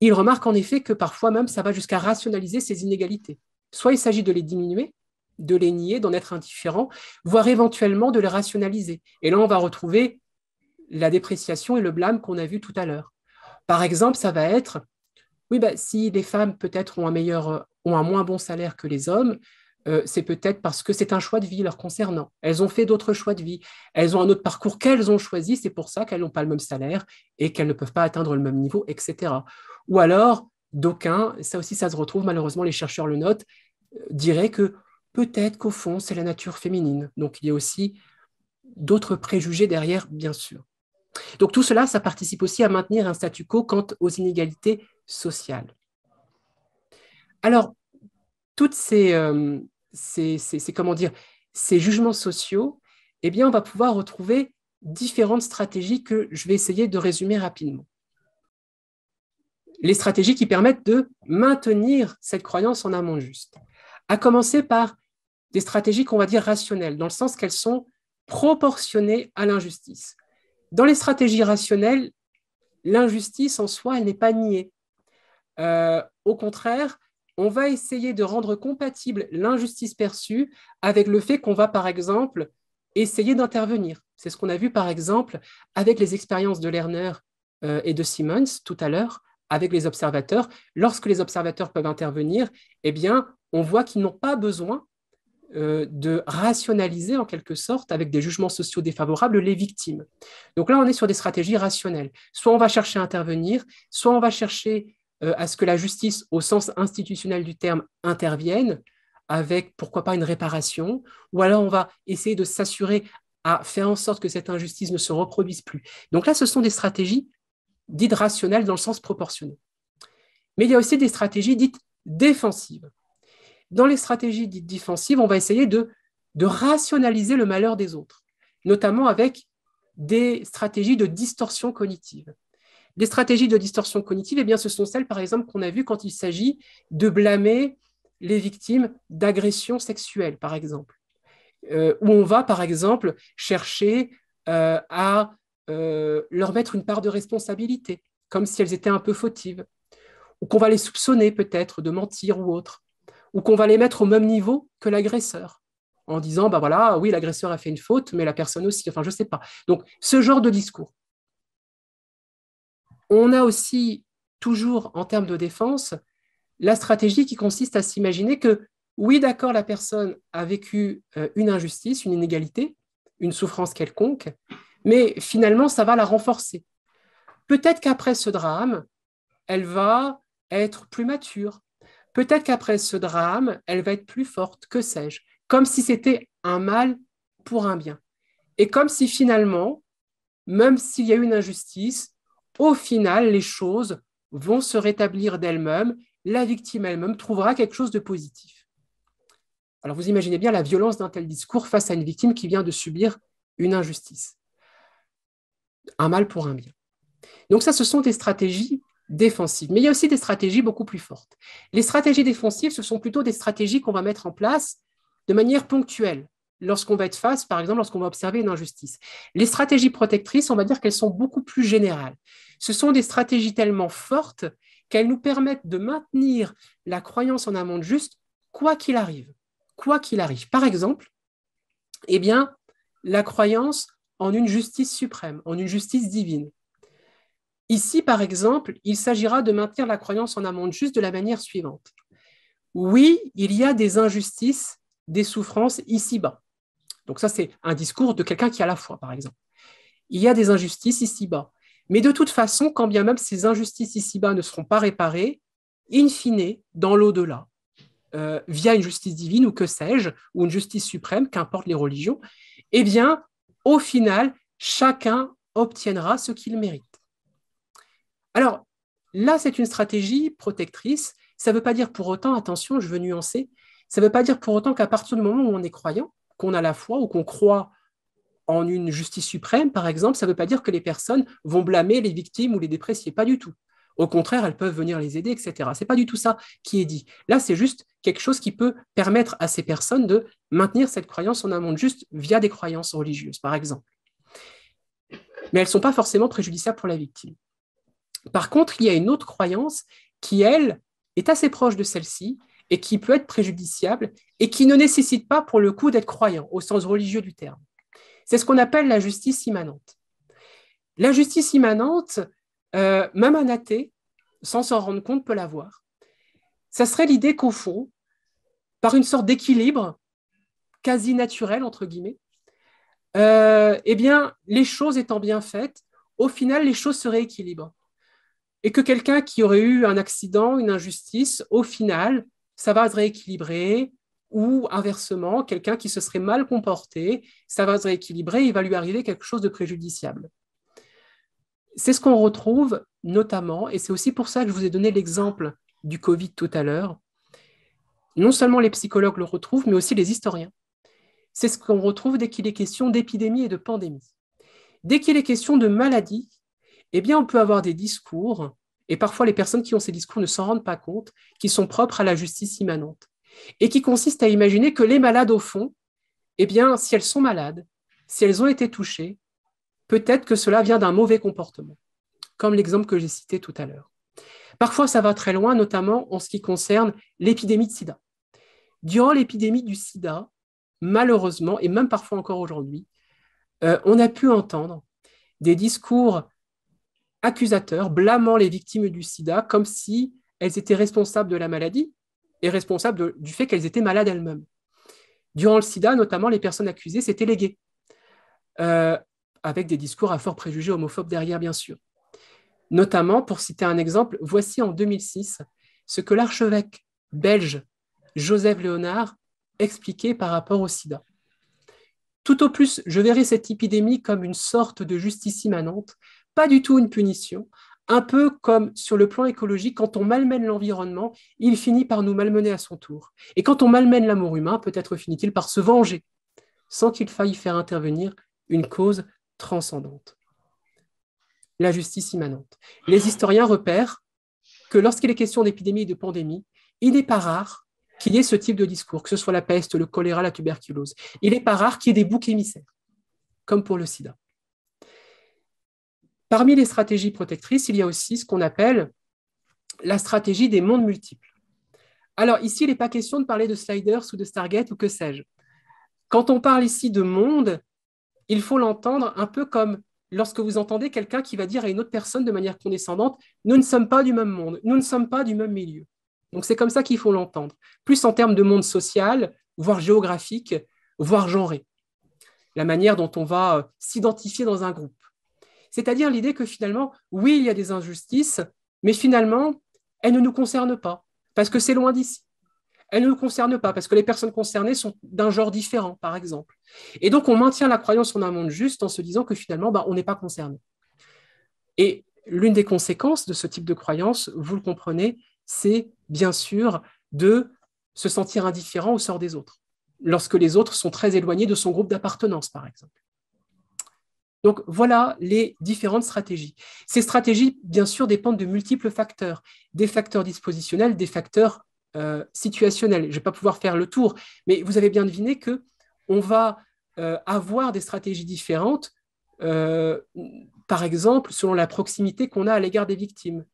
Il remarque en effet que parfois même, ça va jusqu'à rationaliser ces inégalités. Soit il s'agit de les diminuer, de les nier, d'en être indifférent, voire éventuellement de les rationaliser. Et là, on va retrouver la dépréciation et le blâme qu'on a vu tout à l'heure. Par exemple, ça va être, oui, bah, si les femmes peut-être ont, un meilleur, euh, ont un moins bon salaire que les hommes, euh, c'est peut-être parce que c'est un choix de vie leur concernant. Elles ont fait d'autres choix de vie. Elles ont un autre parcours qu'elles ont choisi. C'est pour ça qu'elles n'ont pas le même salaire et qu'elles ne peuvent pas atteindre le même niveau, etc. Ou alors, d'aucuns, ça aussi, ça se retrouve, malheureusement, les chercheurs le notent, euh, diraient que peut-être qu'au fond, c'est la nature féminine. Donc, il y a aussi d'autres préjugés derrière, bien sûr. Donc, tout cela, ça participe aussi à maintenir un statu quo quant aux inégalités sociales. Alors, toutes ces, euh, ces, comment dire, ces jugements sociaux, eh bien, on va pouvoir retrouver différentes stratégies que je vais essayer de résumer rapidement. Les stratégies qui permettent de maintenir cette croyance en amont juste. À commencer par des stratégies qu'on va dire rationnelles, dans le sens qu'elles sont proportionnées à l'injustice. Dans les stratégies rationnelles, l'injustice en soi, elle n'est pas niée. Euh, au contraire, on va essayer de rendre compatible l'injustice perçue avec le fait qu'on va, par exemple, essayer d'intervenir. C'est ce qu'on a vu, par exemple, avec les expériences de Lerner euh, et de Simmons tout à l'heure, avec les observateurs. Lorsque les observateurs peuvent intervenir, eh bien, on voit qu'ils n'ont pas besoin euh, de rationaliser, en quelque sorte, avec des jugements sociaux défavorables, les victimes. Donc là, on est sur des stratégies rationnelles. Soit on va chercher à intervenir, soit on va chercher euh, à ce que la justice, au sens institutionnel du terme, intervienne avec, pourquoi pas, une réparation, ou alors on va essayer de s'assurer à faire en sorte que cette injustice ne se reproduise plus. Donc là, ce sont des stratégies dites rationnelles dans le sens proportionnel Mais il y a aussi des stratégies dites défensives. Dans les stratégies dites défensives, on va essayer de rationaliser le malheur des autres, notamment avec des stratégies de distorsion cognitive. Les stratégies de distorsion cognitive, eh bien, ce sont celles, par exemple, qu'on a vues quand il s'agit de blâmer les victimes d'agressions sexuelles, par exemple, euh, où on va, par exemple, chercher euh, à euh, leur mettre une part de responsabilité, comme si elles étaient un peu fautives, ou qu'on va les soupçonner peut-être de mentir ou autre, ou qu'on va les mettre au même niveau que l'agresseur, en disant, bah voilà, oui, l'agresseur a fait une faute, mais la personne aussi, enfin, je ne sais pas. Donc, ce genre de discours, on a aussi toujours en termes de défense la stratégie qui consiste à s'imaginer que oui, d'accord, la personne a vécu euh, une injustice, une inégalité, une souffrance quelconque, mais finalement, ça va la renforcer. Peut-être qu'après ce drame, elle va être plus mature. Peut-être qu'après ce drame, elle va être plus forte, que sais-je, comme si c'était un mal pour un bien. Et comme si finalement, même s'il y a eu une injustice, au final, les choses vont se rétablir d'elles-mêmes, la victime elle-même trouvera quelque chose de positif. Alors vous imaginez bien la violence d'un tel discours face à une victime qui vient de subir une injustice. Un mal pour un bien. Donc ça, ce sont des stratégies défensives. Mais il y a aussi des stratégies beaucoup plus fortes. Les stratégies défensives, ce sont plutôt des stratégies qu'on va mettre en place de manière ponctuelle lorsqu'on va être face, par exemple, lorsqu'on va observer une injustice. Les stratégies protectrices, on va dire qu'elles sont beaucoup plus générales. Ce sont des stratégies tellement fortes qu'elles nous permettent de maintenir la croyance en un monde juste, quoi qu'il arrive. Quoi qu'il arrive. Par exemple, eh bien, la croyance en une justice suprême, en une justice divine. Ici, par exemple, il s'agira de maintenir la croyance en un monde juste de la manière suivante. Oui, il y a des injustices, des souffrances ici-bas. Donc ça, c'est un discours de quelqu'un qui a la foi, par exemple. Il y a des injustices ici-bas. Mais de toute façon, quand bien même ces injustices ici-bas ne seront pas réparées, in fine, dans l'au-delà, euh, via une justice divine ou que sais-je, ou une justice suprême, qu'importe les religions, eh bien, au final, chacun obtiendra ce qu'il mérite. Alors, là, c'est une stratégie protectrice. Ça ne veut pas dire pour autant, attention, je veux nuancer, ça ne veut pas dire pour autant qu'à partir du moment où on est croyant, qu'on a la foi ou qu'on croit en une justice suprême, par exemple, ça ne veut pas dire que les personnes vont blâmer les victimes ou les déprécier, pas du tout. Au contraire, elles peuvent venir les aider, etc. C'est pas du tout ça qui est dit. Là, c'est juste quelque chose qui peut permettre à ces personnes de maintenir cette croyance en un monde juste via des croyances religieuses, par exemple. Mais elles ne sont pas forcément préjudiciables pour la victime. Par contre, il y a une autre croyance qui, elle, est assez proche de celle-ci et qui peut être préjudiciable et qui ne nécessite pas pour le coup d'être croyant au sens religieux du terme. C'est ce qu'on appelle la justice immanente. La justice immanente, euh, même un athée, sans s'en rendre compte, peut l'avoir. Ça serait l'idée qu'au fond, par une sorte d'équilibre quasi naturel, entre guillemets, euh, eh bien, les choses étant bien faites, au final, les choses se rééquilibrent. Et que quelqu'un qui aurait eu un accident, une injustice, au final, ça va se rééquilibrer, ou inversement, quelqu'un qui se serait mal comporté, ça va se rééquilibrer, il va lui arriver quelque chose de préjudiciable. C'est ce qu'on retrouve notamment, et c'est aussi pour ça que je vous ai donné l'exemple du Covid tout à l'heure. Non seulement les psychologues le retrouvent, mais aussi les historiens. C'est ce qu'on retrouve dès qu'il est question d'épidémie et de pandémie. Dès qu'il est question de maladie, eh bien, on peut avoir des discours et parfois, les personnes qui ont ces discours ne s'en rendent pas compte, qui sont propres à la justice immanente, et qui consiste à imaginer que les malades, au fond, eh bien, si elles sont malades, si elles ont été touchées, peut-être que cela vient d'un mauvais comportement, comme l'exemple que j'ai cité tout à l'heure. Parfois, ça va très loin, notamment en ce qui concerne l'épidémie de sida. Durant l'épidémie du sida, malheureusement, et même parfois encore aujourd'hui, euh, on a pu entendre des discours accusateurs, blâmant les victimes du sida comme si elles étaient responsables de la maladie et responsables du fait qu'elles étaient malades elles-mêmes. Durant le sida, notamment, les personnes accusées s'étaient léguées, euh, avec des discours à fort préjugé homophobe derrière, bien sûr. Notamment, pour citer un exemple, voici en 2006 ce que l'archevêque belge Joseph Léonard expliquait par rapport au sida. Tout au plus, je verrai cette épidémie comme une sorte de justice immanente pas du tout une punition. Un peu comme sur le plan écologique, quand on malmène l'environnement, il finit par nous malmener à son tour. Et quand on malmène l'amour humain, peut-être finit-il par se venger, sans qu'il faille faire intervenir une cause transcendante. La justice immanente. Les historiens repèrent que lorsqu'il est question d'épidémie et de pandémie, il n'est pas rare qu'il y ait ce type de discours, que ce soit la peste, le choléra, la tuberculose. Il n'est pas rare qu'il y ait des boucs émissaires, comme pour le sida. Parmi les stratégies protectrices, il y a aussi ce qu'on appelle la stratégie des mondes multiples. Alors ici, il n'est pas question de parler de sliders ou de Stargate ou que sais-je. Quand on parle ici de monde, il faut l'entendre un peu comme lorsque vous entendez quelqu'un qui va dire à une autre personne de manière condescendante, nous ne sommes pas du même monde, nous ne sommes pas du même milieu. Donc c'est comme ça qu'il faut l'entendre, plus en termes de monde social, voire géographique, voire genré. La manière dont on va euh, s'identifier dans un groupe, c'est-à-dire l'idée que finalement, oui, il y a des injustices, mais finalement, elles ne nous concernent pas, parce que c'est loin d'ici. Elles ne nous concernent pas, parce que les personnes concernées sont d'un genre différent, par exemple. Et donc, on maintient la croyance en un monde juste en se disant que finalement, bah, on n'est pas concerné. Et l'une des conséquences de ce type de croyance, vous le comprenez, c'est bien sûr de se sentir indifférent au sort des autres, lorsque les autres sont très éloignés de son groupe d'appartenance, par exemple. Donc voilà les différentes stratégies. Ces stratégies, bien sûr, dépendent de multiples facteurs, des facteurs dispositionnels, des facteurs euh, situationnels. Je ne vais pas pouvoir faire le tour, mais vous avez bien deviné que on va euh, avoir des stratégies différentes, euh, par exemple, selon la proximité qu'on a à l'égard des victimes,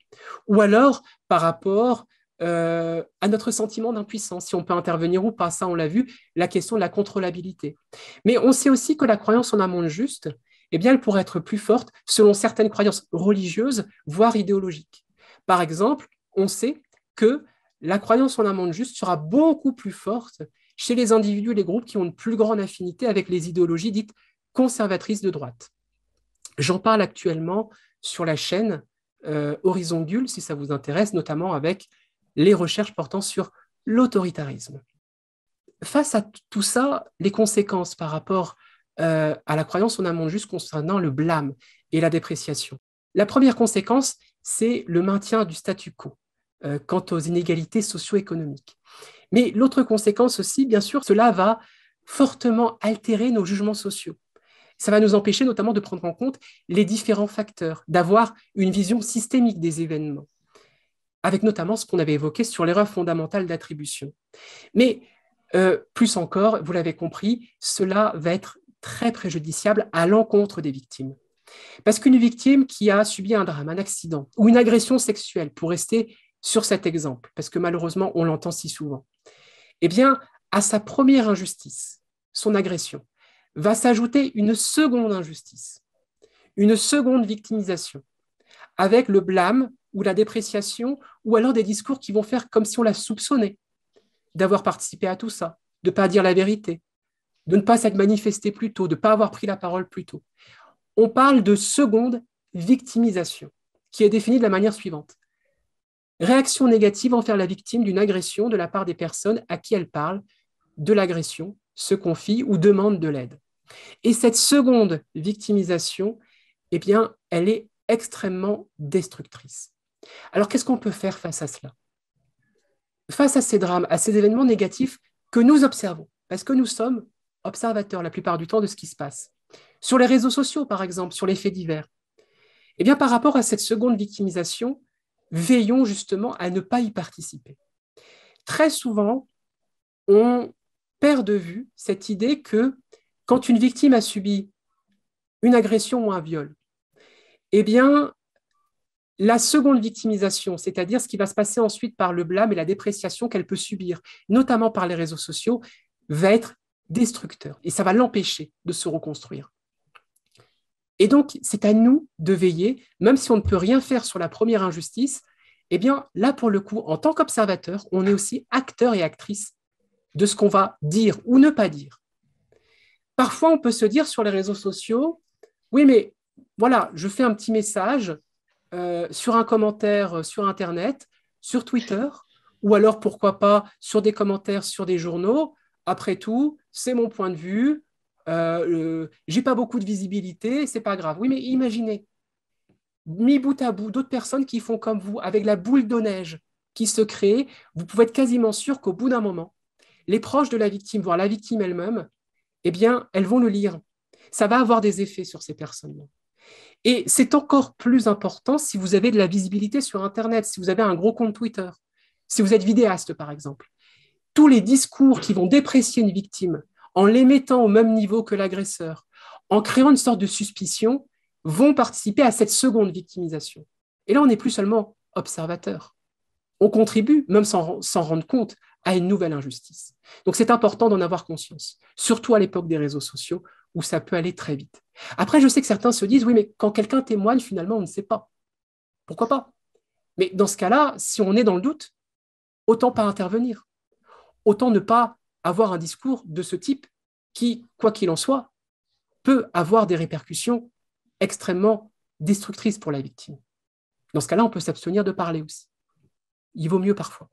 ou alors par rapport à notre sentiment d'impuissance, si on peut intervenir ou pas. Ça, on l'a vu, la question de la contrôlabilité. Mais on sait aussi que la croyance en un monde juste, eh bien, elle pourrait être plus forte selon certaines croyances religieuses, voire idéologiques. Par exemple, on sait que la croyance en un monde juste sera beaucoup plus forte chez les individus et les groupes qui ont une plus grande affinité avec les idéologies dites conservatrices de droite. J'en parle actuellement sur la chaîne euh, Horizon Gull, si ça vous intéresse, notamment avec les recherches portant sur l'autoritarisme. Face à tout ça, les conséquences par rapport euh, à la croyance en amont juste concernant le blâme et la dépréciation. La première conséquence, c'est le maintien du statu quo euh, quant aux inégalités socio-économiques. Mais l'autre conséquence aussi, bien sûr, cela va fortement altérer nos jugements sociaux. Ça va nous empêcher notamment de prendre en compte les différents facteurs, d'avoir une vision systémique des événements, avec notamment ce qu'on avait évoqué sur l'erreur fondamentale d'attribution. Mais euh, plus encore, vous l'avez compris, cela va être très préjudiciable à l'encontre des victimes. Parce qu'une victime qui a subi un drame, un accident ou une agression sexuelle, pour rester sur cet exemple, parce que malheureusement on l'entend si souvent, eh bien, à sa première injustice, son agression, va s'ajouter une seconde injustice, une seconde victimisation, avec le blâme ou la dépréciation, ou alors des discours qui vont faire comme si on la soupçonnait d'avoir participé à tout ça, de ne pas dire la vérité, de ne pas s'être manifesté plus tôt, de ne pas avoir pris la parole plus tôt. On parle de seconde victimisation, qui est définie de la manière suivante. Réaction négative envers la victime d'une agression de la part des personnes à qui elle parle de l'agression, se confie ou demande de l'aide. Et cette seconde victimisation, eh bien, elle est extrêmement destructrice. Alors qu'est-ce qu'on peut faire face à cela Face à ces drames, à ces événements négatifs que nous observons, parce que nous sommes observateur la plupart du temps de ce qui se passe. Sur les réseaux sociaux, par exemple, sur les faits divers. Eh bien, par rapport à cette seconde victimisation, veillons justement à ne pas y participer. Très souvent, on perd de vue cette idée que quand une victime a subi une agression ou un viol, eh bien, la seconde victimisation, c'est-à-dire ce qui va se passer ensuite par le blâme et la dépréciation qu'elle peut subir, notamment par les réseaux sociaux, va être destructeur et ça va l'empêcher de se reconstruire. Et donc, c'est à nous de veiller, même si on ne peut rien faire sur la première injustice, et eh bien, là, pour le coup, en tant qu'observateur, on est aussi acteur et actrice de ce qu'on va dire ou ne pas dire. Parfois, on peut se dire sur les réseaux sociaux, oui, mais voilà, je fais un petit message euh, sur un commentaire euh, sur Internet, sur Twitter, ou alors, pourquoi pas, sur des commentaires sur des journaux, après tout, c'est mon point de vue, je euh, euh, j'ai pas beaucoup de visibilité, c'est pas grave. Oui, mais imaginez, mis bout à bout, d'autres personnes qui font comme vous, avec la boule de neige qui se crée, vous pouvez être quasiment sûr qu'au bout d'un moment, les proches de la victime, voire la victime elle-même, eh bien, elles vont le lire. Ça va avoir des effets sur ces personnes-là. Et c'est encore plus important si vous avez de la visibilité sur Internet, si vous avez un gros compte Twitter, si vous êtes vidéaste, par exemple tous les discours qui vont déprécier une victime en les mettant au même niveau que l'agresseur, en créant une sorte de suspicion, vont participer à cette seconde victimisation. Et là, on n'est plus seulement observateur. On contribue, même sans s'en rendre compte, à une nouvelle injustice. Donc c'est important d'en avoir conscience, surtout à l'époque des réseaux sociaux où ça peut aller très vite. Après, je sais que certains se disent, oui, mais quand quelqu'un témoigne, finalement, on ne sait pas. Pourquoi pas Mais dans ce cas-là, si on est dans le doute, autant pas intervenir autant ne pas avoir un discours de ce type qui, quoi qu'il en soit, peut avoir des répercussions extrêmement destructrices pour la victime. Dans ce cas-là, on peut s'abstenir de parler aussi. Il vaut mieux parfois.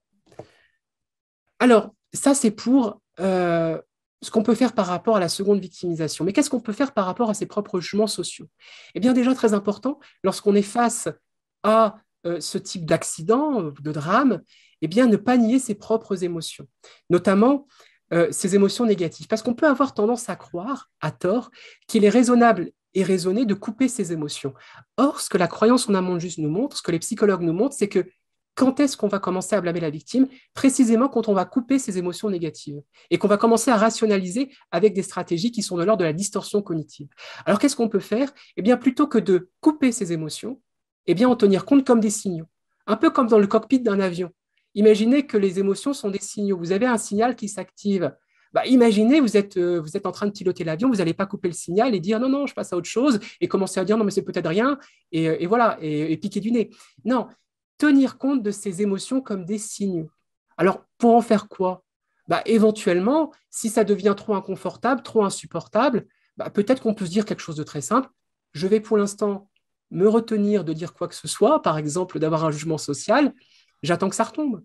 Alors, ça, c'est pour euh, ce qu'on peut faire par rapport à la seconde victimisation. Mais qu'est-ce qu'on peut faire par rapport à ses propres jugements sociaux Eh bien, déjà, très important, lorsqu'on est face à euh, ce type d'accident, euh, de drame, eh bien, ne pas nier ses propres émotions, notamment euh, ses émotions négatives. Parce qu'on peut avoir tendance à croire, à tort, qu'il est raisonnable et raisonné de couper ses émotions. Or, ce que la croyance en amont juste nous montre, ce que les psychologues nous montrent, c'est que quand est-ce qu'on va commencer à blâmer la victime Précisément quand on va couper ses émotions négatives et qu'on va commencer à rationaliser avec des stratégies qui sont de l'ordre de la distorsion cognitive. Alors qu'est-ce qu'on peut faire Eh bien, plutôt que de couper ses émotions, eh bien, en tenir compte comme des signaux. Un peu comme dans le cockpit d'un avion. Imaginez que les émotions sont des signaux. Vous avez un signal qui s'active. Bah, imaginez, vous êtes, euh, vous êtes en train de piloter l'avion, vous n'allez pas couper le signal et dire non, non, je passe à autre chose et commencer à dire non, mais c'est peut-être rien et, euh, voilà, et, piquer du nez. Non, tenir compte de ces émotions comme des signaux. Alors, pour en faire quoi bah, Éventuellement, si ça devient trop inconfortable, trop insupportable, bah, peut-être qu'on peut se dire quelque chose de très simple. Je vais pour l'instant me retenir de dire quoi que ce soit, par exemple d'avoir un jugement social, j'attends que ça retombe.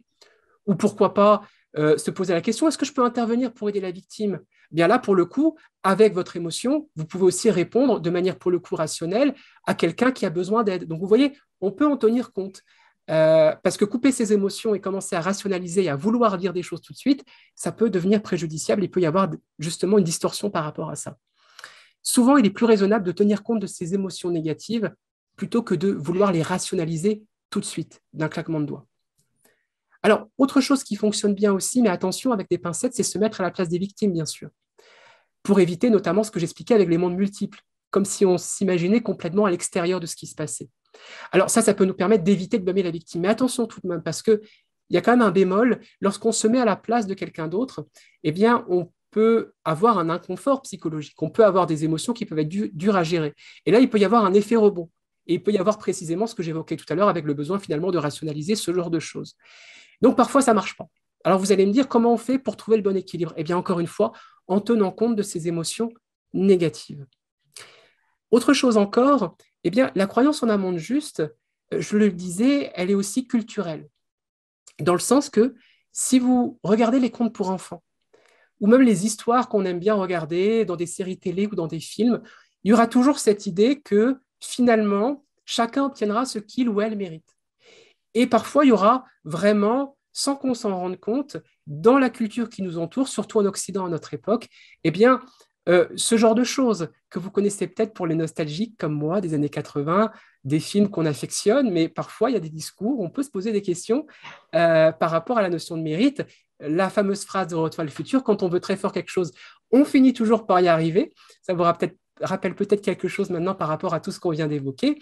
Ou pourquoi pas euh, se poser la question, est-ce que je peux intervenir pour aider la victime eh Bien là, pour le coup, avec votre émotion, vous pouvez aussi répondre de manière pour le coup rationnelle à quelqu'un qui a besoin d'aide. Donc vous voyez, on peut en tenir compte. Euh, parce que couper ses émotions et commencer à rationaliser et à vouloir dire des choses tout de suite, ça peut devenir préjudiciable. Il peut y avoir justement une distorsion par rapport à ça. Souvent, il est plus raisonnable de tenir compte de ses émotions négatives plutôt que de vouloir les rationaliser tout de suite d'un claquement de doigts. Alors, autre chose qui fonctionne bien aussi, mais attention avec des pincettes, c'est se mettre à la place des victimes, bien sûr, pour éviter notamment ce que j'expliquais avec les mondes multiples, comme si on s'imaginait complètement à l'extérieur de ce qui se passait. Alors ça, ça peut nous permettre d'éviter de blâmer la victime. Mais attention tout de même, parce qu'il y a quand même un bémol. Lorsqu'on se met à la place de quelqu'un d'autre, eh bien, on peut avoir un inconfort psychologique, on peut avoir des émotions qui peuvent être dures à gérer. Et là, il peut y avoir un effet rebond. Et il peut y avoir précisément ce que j'évoquais tout à l'heure avec le besoin finalement de rationaliser ce genre de choses. Donc parfois, ça ne marche pas. Alors vous allez me dire, comment on fait pour trouver le bon équilibre Eh bien, encore une fois, en tenant compte de ces émotions négatives. Autre chose encore, eh bien, la croyance en un monde juste, euh, je le disais, elle est aussi culturelle. Dans le sens que si vous regardez les contes pour enfants, ou même les histoires qu'on aime bien regarder dans des séries télé ou dans des films, il y aura toujours cette idée que finalement, chacun obtiendra ce qu'il ou elle mérite. Et parfois, il y aura vraiment, sans qu'on s'en rende compte, dans la culture qui nous entoure, surtout en Occident à notre époque, eh bien, euh, ce genre de choses que vous connaissez peut-être pour les nostalgiques comme moi des années 80, des films qu'on affectionne, mais parfois il y a des discours, on peut se poser des questions euh, par rapport à la notion de mérite. La fameuse phrase de Retour le futur, quand on veut très fort quelque chose, on finit toujours par y arriver. Ça vous rappelle peut-être quelque chose maintenant par rapport à tout ce qu'on vient d'évoquer.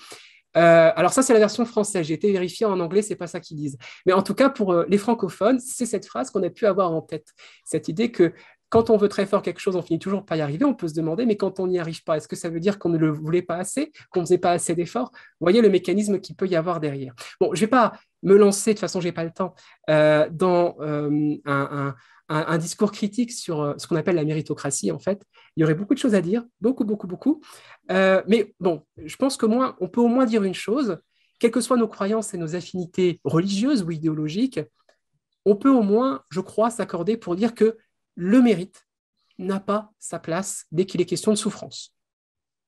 Euh, alors ça, c'est la version française. J'ai été vérifié en anglais, c'est pas ça qu'ils disent. Mais en tout cas, pour euh, les francophones, c'est cette phrase qu'on a pu avoir en tête. Cette idée que quand on veut très fort quelque chose, on finit toujours par y arriver. On peut se demander, mais quand on n'y arrive pas, est-ce que ça veut dire qu'on ne le voulait pas assez, qu'on ne faisait pas assez d'efforts voyez le mécanisme qu'il peut y avoir derrière. Bon, je ne vais pas me lancer, de toute façon, je n'ai pas le temps, euh, dans un, un, discours critique sur euh, ce qu'on appelle la méritocratie, en fait. Il y aurait beaucoup de choses à dire, beaucoup, beaucoup, beaucoup. Euh, mais bon, je pense que moi on peut au moins dire une chose, quelles que soient nos croyances et nos affinités religieuses ou idéologiques, on peut au moins, je crois, s'accorder pour dire que le mérite n'a pas sa place dès qu'il est question de souffrance.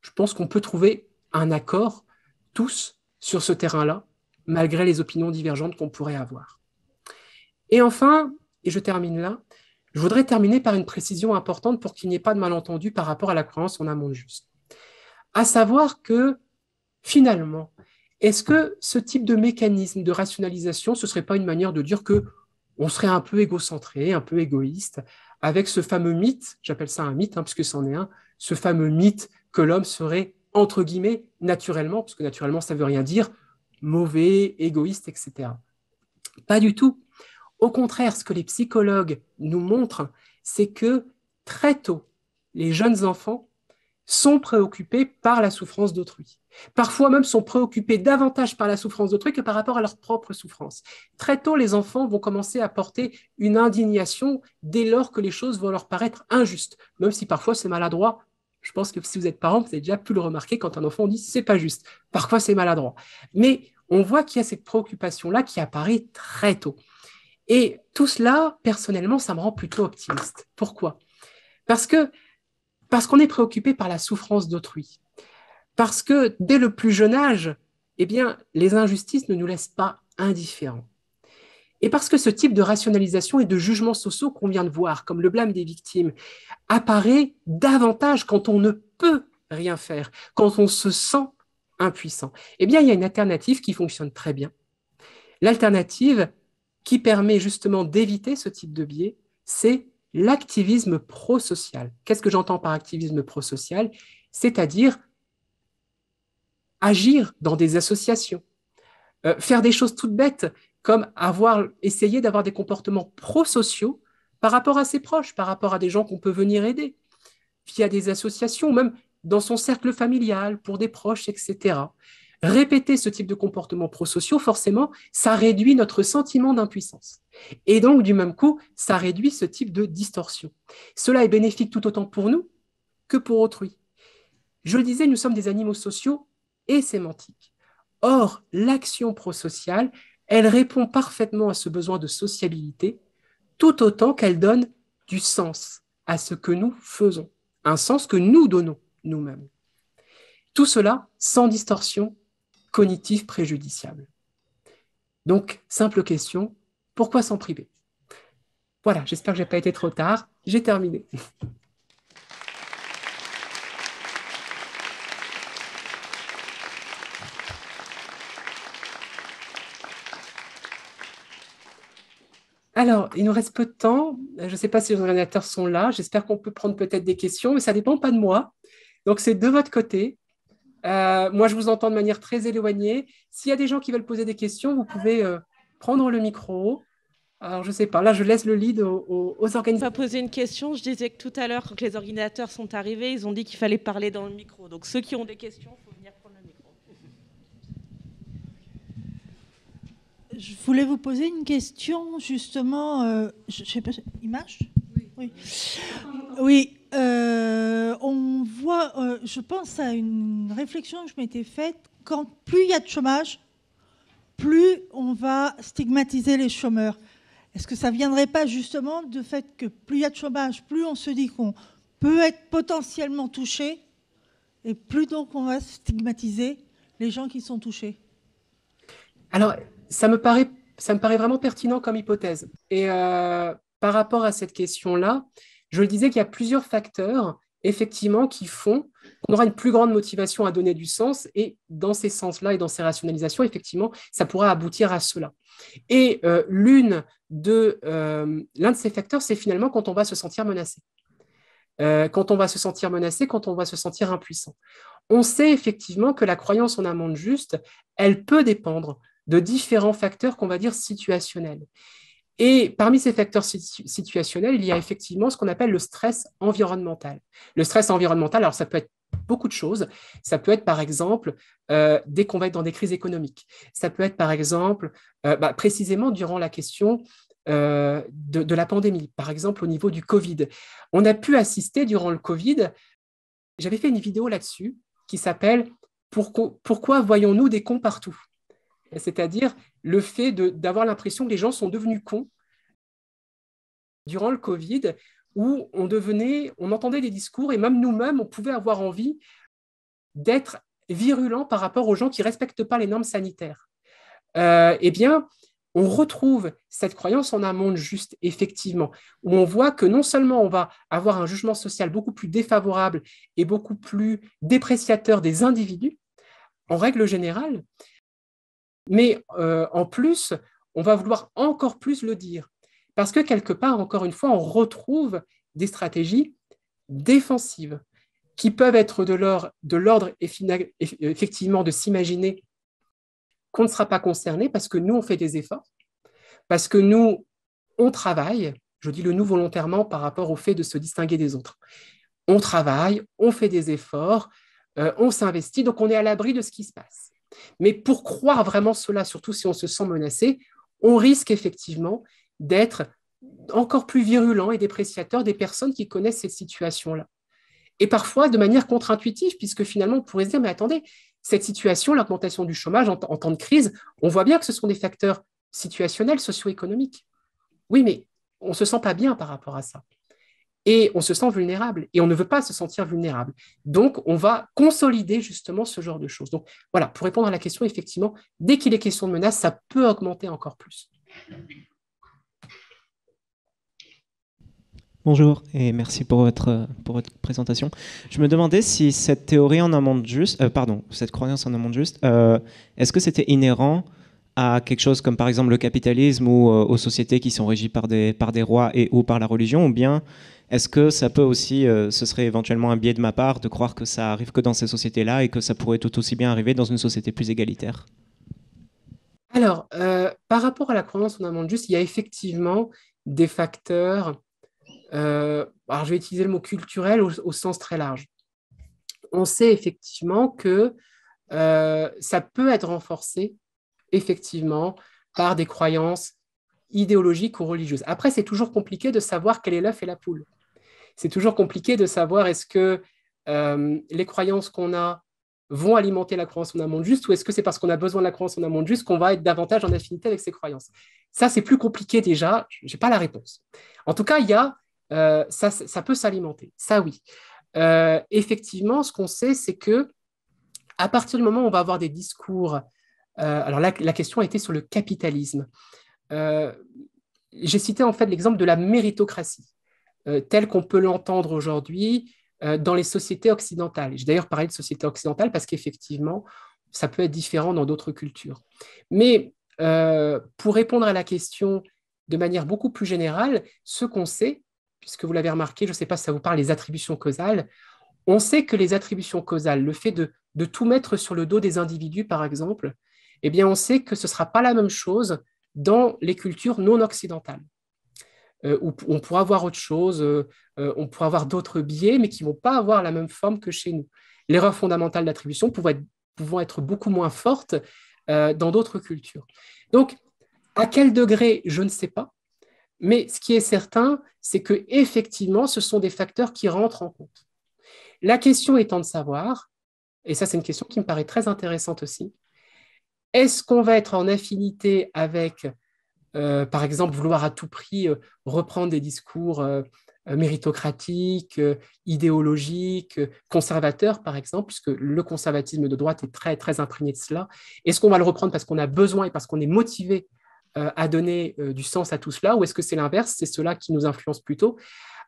Je pense qu'on peut trouver un accord, tous, sur ce terrain-là, malgré les opinions divergentes qu'on pourrait avoir. Et enfin, et je termine là. Je voudrais terminer par une précision importante pour qu'il n'y ait pas de malentendu par rapport à la croyance en un monde juste. À savoir que, finalement, est-ce que ce type de mécanisme de rationalisation, ce ne serait pas une manière de dire que on serait un peu égocentré, un peu égoïste, avec ce fameux mythe, j'appelle ça un mythe, hein, puisque c'en est un, ce fameux mythe que l'homme serait, entre guillemets, naturellement, que naturellement, ça ne veut rien dire, mauvais, égoïste, etc. Pas du tout. Au contraire, ce que les psychologues nous montrent, c'est que très tôt, les jeunes enfants sont préoccupés par la souffrance d'autrui. Parfois même sont préoccupés davantage par la souffrance d'autrui que par rapport à leur propre souffrance. Très tôt, les enfants vont commencer à porter une indignation dès lors que les choses vont leur paraître injustes, même si parfois c'est maladroit. Je pense que si vous êtes parent, vous avez déjà pu le remarquer quand un enfant dit c'est pas juste. Parfois c'est maladroit. Mais on voit qu'il y a cette préoccupation-là qui apparaît très tôt. Et tout cela, personnellement, ça me rend plutôt optimiste. Pourquoi Parce que parce qu'on est préoccupé par la souffrance d'autrui. Parce que dès le plus jeune âge, eh bien, les injustices ne nous laissent pas indifférents. Et parce que ce type de rationalisation et de jugements sociaux qu'on vient de voir, comme le blâme des victimes, apparaît davantage quand on ne peut rien faire, quand on se sent impuissant. Eh bien, il y a une alternative qui fonctionne très bien. L'alternative, qui permet justement d'éviter ce type de biais, c'est l'activisme prosocial. Qu'est-ce que j'entends par activisme prosocial C'est-à-dire agir dans des associations, euh, faire des choses toutes bêtes, comme avoir essayé d'avoir des comportements prosociaux par rapport à ses proches, par rapport à des gens qu'on peut venir aider, via des associations, même dans son cercle familial, pour des proches, etc répéter ce type de comportement prosociaux, forcément, ça réduit notre sentiment d'impuissance. Et donc, du même coup, ça réduit ce type de distorsion. Cela est bénéfique tout autant pour nous que pour autrui. Je le disais, nous sommes des animaux sociaux et sémantiques. Or, l'action prosociale, elle répond parfaitement à ce besoin de sociabilité, tout autant qu'elle donne du sens à ce que nous faisons, un sens que nous donnons nous-mêmes. Tout cela sans distorsion cognitif préjudiciable. Donc, simple question, pourquoi s'en priver Voilà, j'espère que je n'ai pas été trop tard. J'ai terminé. Alors, il nous reste peu de temps. Je ne sais pas si les ordinateurs sont là. J'espère qu'on peut prendre peut-être des questions, mais ça ne dépend pas de moi. Donc, c'est de votre côté. Euh, moi, je vous entends de manière très éloignée. S'il y a des gens qui veulent poser des questions, vous pouvez euh, prendre le micro. Alors, je ne sais pas, là, je laisse le lead aux, aux, ne organisateurs. pas poser une question. Je disais que tout à l'heure, quand les ordinateurs sont arrivés, ils ont dit qu'il fallait parler dans le micro. Donc, ceux qui ont des questions, il faut venir prendre le micro. Je voulais vous poser une question, justement. Euh, je, ne sais pas, image Oui. Oui. oui. Euh, on voit, euh, je pense à une réflexion que je m'étais faite, quand plus il y a de chômage, plus on va stigmatiser les chômeurs. Est-ce que ça ne viendrait pas justement du fait que plus il y a de chômage, plus on se dit qu'on peut être potentiellement touché, et plus donc on va stigmatiser les gens qui sont touchés Alors, ça me paraît, ça me paraît vraiment pertinent comme hypothèse. Et euh, par rapport à cette question-là, je le disais qu'il y a plusieurs facteurs, effectivement, qui font qu'on aura une plus grande motivation à donner du sens. Et dans ces sens-là et dans ces rationalisations, effectivement, ça pourra aboutir à cela. Et euh, l'une de, euh, l'un de ces facteurs, c'est finalement quand on va se sentir menacé. Euh, quand on va se sentir menacé, quand on va se sentir impuissant. On sait effectivement que la croyance en un monde juste, elle peut dépendre de différents facteurs qu'on va dire situationnels. Et parmi ces facteurs situationnels, il y a effectivement ce qu'on appelle le stress environnemental. Le stress environnemental, alors ça peut être beaucoup de choses. Ça peut être, par exemple, euh, dès qu'on va être dans des crises économiques. Ça peut être, par exemple, euh, bah, précisément durant la question euh, de, la pandémie, par exemple au niveau du Covid. On a pu assister durant le Covid, j'avais fait une vidéo là-dessus qui s'appelle pourquoi voyons-nous des cons partout c'est-à-dire le fait d'avoir l'impression que les gens sont devenus cons durant le Covid, où on devenait, on entendait des discours et même nous-mêmes, on pouvait avoir envie d'être virulent par rapport aux gens qui ne respectent pas les normes sanitaires. Euh, eh bien, on retrouve cette croyance en un monde juste, effectivement, où on voit que non seulement on va avoir un jugement social beaucoup plus défavorable et beaucoup plus dépréciateur des individus, en règle générale, mais euh, en plus, on va vouloir encore plus le dire. Parce que quelque part, encore une fois, on retrouve des stratégies défensives qui peuvent être de l'ordre effectivement de s'imaginer qu'on ne sera pas concerné parce que nous, on fait des efforts, parce que nous, on travaille, je dis le nous volontairement par rapport au fait de se distinguer des autres. On travaille, on fait des efforts, euh, on s'investit, donc on est à l'abri de ce qui se passe. Mais pour croire vraiment cela, surtout si on se sent menacé, on risque effectivement d'être encore plus virulent et dépréciateur des personnes qui connaissent cette situation-là. Et parfois de manière contre-intuitive, puisque finalement, on pourrait se dire, mais attendez, cette situation, l'augmentation du chômage en, temps de crise, on voit bien que ce sont des facteurs situationnels, socio-économiques. Oui, mais on ne se sent pas bien par rapport à ça et on se sent vulnérable et on ne veut pas se sentir vulnérable. Donc, on va consolider justement ce genre de choses. Donc, voilà, pour répondre à la question, effectivement, dès qu'il est question de menace, ça peut augmenter encore plus. Bonjour et merci pour votre, pour votre présentation. Je me demandais si cette théorie en un monde juste, euh, pardon, cette croyance en un monde juste, euh, est-ce que c'était inhérent à quelque chose comme par exemple le capitalisme ou euh, aux sociétés qui sont régies par des, par des rois et ou par la religion, ou bien est-ce que ça peut aussi, euh, ce serait éventuellement un biais de ma part de croire que ça arrive que dans ces sociétés-là et que ça pourrait tout aussi bien arriver dans une société plus égalitaire Alors, euh, par rapport à la croyance fondamentale juste, il y a effectivement des facteurs, alors je vais utiliser le mot culturel au, au, sens très large. On sait effectivement que ça peut être renforcé effectivement par des croyances idéologiques ou religieuses. Après, c'est toujours compliqué de savoir quel est l'œuf et la poule. C'est toujours compliqué de savoir est-ce que euh, les croyances qu'on a vont alimenter la croyance en monde juste ou est-ce que c'est parce qu'on a besoin de la croyance en monde juste qu'on va être davantage en affinité avec ces croyances Ça, c'est plus compliqué déjà. Je n'ai pas la réponse. En tout cas, il y euh, ça, peut s'alimenter. Ça, oui. Euh, effectivement, ce qu'on sait, c'est que à partir du moment où on va avoir des discours euh, alors la, la, question été sur le capitalisme. Euh, j'ai cité en fait l'exemple de la méritocratie, euh, telle qu'on peut l'entendre aujourd'hui dans les sociétés occidentales. J'ai d'ailleurs parlé de société occidentale parce qu'effectivement, ça peut être différent dans d'autres cultures. Mais pour répondre à la question de manière beaucoup plus générale, ce qu'on sait, puisque vous l'avez remarqué, je ne sais pas si ça vous parle, les attributions causales, on sait que les attributions causales, le fait de tout mettre sur le dos des individus, par exemple, eh bien, on sait que ce ne sera pas la même chose dans les cultures non occidentales. Euh, où on pourra avoir autre chose, euh, euh, on pourra avoir d'autres biais, mais qui ne vont pas avoir la même forme que chez nous. L'erreur fondamentale d'attribution pouvant être beaucoup moins forte dans d'autres cultures. Donc, à quel degré, je ne sais pas, mais ce qui est certain, c'est que effectivement, ce sont des facteurs qui rentrent en compte. La question étant de savoir, et ça c'est une question qui me paraît très intéressante aussi, est-ce qu'on va être en affinité avec, euh, par exemple, vouloir à tout prix euh, reprendre des discours euh, méritocratiques, idéologiques, conservateurs, par exemple, puisque le conservatisme de droite est très, très imprégné de cela Est-ce qu'on va le reprendre parce qu'on a besoin et parce qu'on est motivé à donner du sens à tout cela, ou est-ce que c'est l'inverse, c'est cela qui nous influence plutôt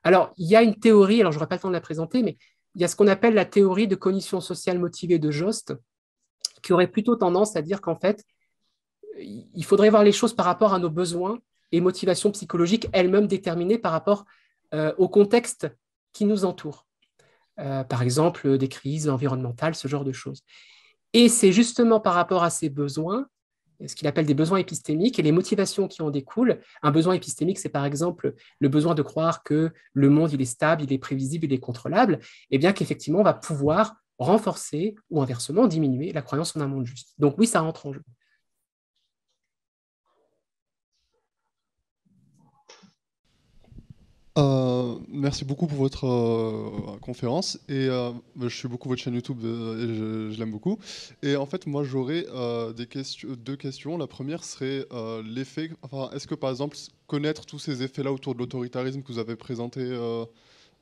Alors, il y a une théorie, alors je n'aurai pas le temps de la présenter, mais il y a ce qu'on appelle la théorie de cognition sociale motivée de Jost, qui aurait plutôt tendance à dire qu'en fait, il faudrait voir les choses par rapport à nos besoins et motivations psychologiques elles-mêmes déterminées par rapport euh, au contexte qui nous entoure. Euh, par exemple, des crises environnementales, ce genre de choses. Et c'est justement par rapport à ces besoins, ce qu'il appelle des besoins épistémiques et les motivations qui en découlent. Un besoin épistémique, c'est par exemple le besoin de croire que le monde, il est stable, il est prévisible, il est contrôlable, et eh bien qu'effectivement, on va pouvoir renforcer ou inversement diminuer la croyance en un monde juste. Donc oui, ça rentre en jeu. Euh, merci beaucoup pour votre euh, conférence et euh, je suis beaucoup votre chaîne YouTube et je, l'aime beaucoup. Et en fait, moi, j'aurais deux questions. La première serait l'effet. est-ce que par exemple connaître tous ces effets-là autour de l'autoritarisme que vous avez présenté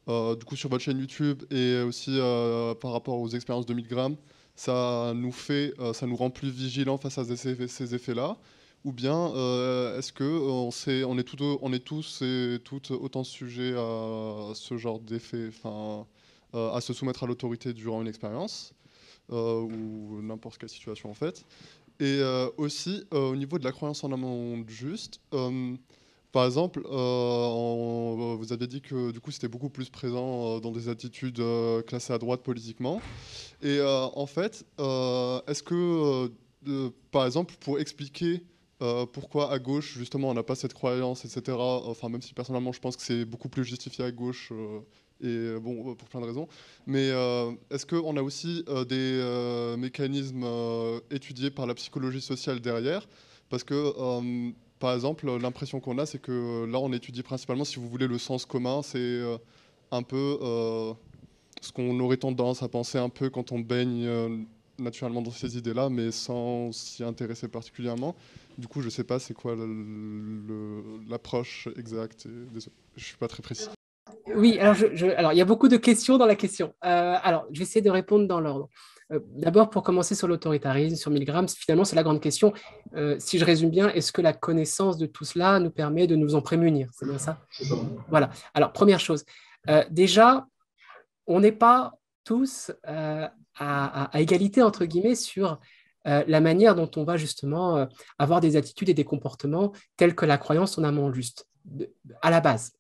euh, du coup sur votre chaîne YouTube et aussi euh, par rapport aux expériences de Milgram, ça nous fait, euh, ça nous rend plus vigilants face à ces, effets-là Ou bien est-ce que on, est, on, est on est tous et toutes autant sujets à ce genre d'effet, enfin à se soumettre à l'autorité durant une expérience ou n'importe quelle situation en fait et aussi au niveau de la croyance en un monde juste, par exemple, euh, vous avez dit que du coup c'était beaucoup plus présent euh, dans des attitudes euh, classées à droite politiquement. Et en fait, est-ce que, par exemple, pour expliquer pourquoi à gauche justement on n'a pas cette croyance, etc. Enfin, même si personnellement je pense que c'est beaucoup plus justifié à gauche. et bon, pour plein de raisons. Mais est-ce qu'on a aussi des mécanismes étudiés par la psychologie sociale derrière Parce que par exemple, euh, l'impression qu'on a, c'est que euh, là, on étudie principalement, si vous voulez, le sens commun. C'est euh, un peu ce qu'on aurait tendance à penser un peu quand on baigne naturellement dans ces idées-là, mais sans s'y intéresser particulièrement. Du coup, je ne sais pas c'est quoi l'approche exacte. je ne suis pas très précis. Oui, alors, il y a beaucoup de questions dans la question. alors, je vais essayer de répondre dans l'ordre. Euh, d'abord, pour commencer sur l'autoritarisme, sur Milgram, finalement, c'est la grande question. Euh, si je résume bien, est-ce que la connaissance de tout cela nous permet de nous en prémunir C'est bien ça Voilà. Alors, première chose. Euh, déjà, on n'est pas tous à, égalité, entre guillemets, sur la manière dont on va justement avoir des attitudes et des comportements tels que la croyance en un juste, à la base.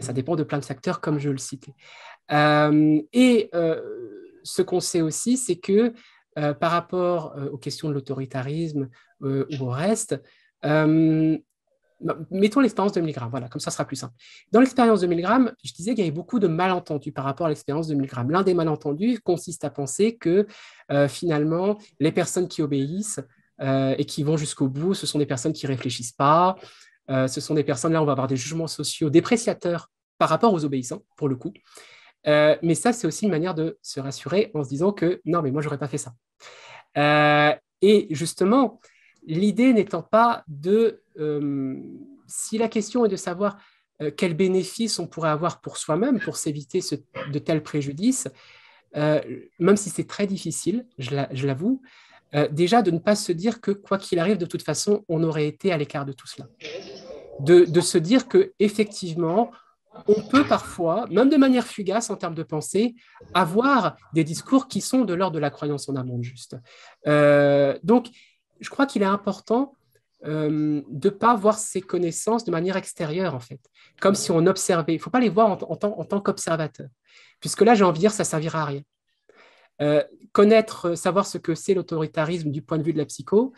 Ça dépend de plein de facteurs, comme je le citais. et ce qu'on sait aussi, c'est que euh, par rapport euh, aux questions de l'autoritarisme euh, ou au reste, mettons l'expérience de Milgram, voilà, comme ça sera plus simple. Dans l'expérience de Milgram, je disais qu'il y avait beaucoup de malentendus par rapport à l'expérience de Milgram. L'un des malentendus consiste à penser que finalement, les personnes qui obéissent et qui vont jusqu'au bout, ce sont des personnes qui ne réfléchissent pas, ce sont des personnes, là on va avoir des jugements sociaux dépréciateurs par rapport aux obéissants, pour le coup. Euh, mais ça, c'est aussi une manière de se rassurer en se disant que non, mais moi, j'aurais pas fait ça. Euh, et justement, l'idée n'étant pas de, euh, si la question est de savoir quels bénéfices on pourrait avoir pour soi-même pour s'éviter de tels préjudices, même si c'est très difficile, je l'avoue, déjà de ne pas se dire que quoi qu'il arrive, de toute façon, on aurait été à l'écart de tout cela. De, de se dire que effectivement, on peut parfois, même de manière fugace en termes de pensée, avoir des discours qui sont de l'ordre de la croyance en un monde juste. Euh, donc, je crois qu'il est important euh, de ne pas voir ces connaissances de manière extérieure, en fait, comme si on observait. Il ne faut pas les voir en, tant, qu'observateur, puisque là, j'ai envie de dire, ça ne servira à rien. Euh, connaître, euh, savoir ce que c'est l'autoritarisme du point de vue de la psycho,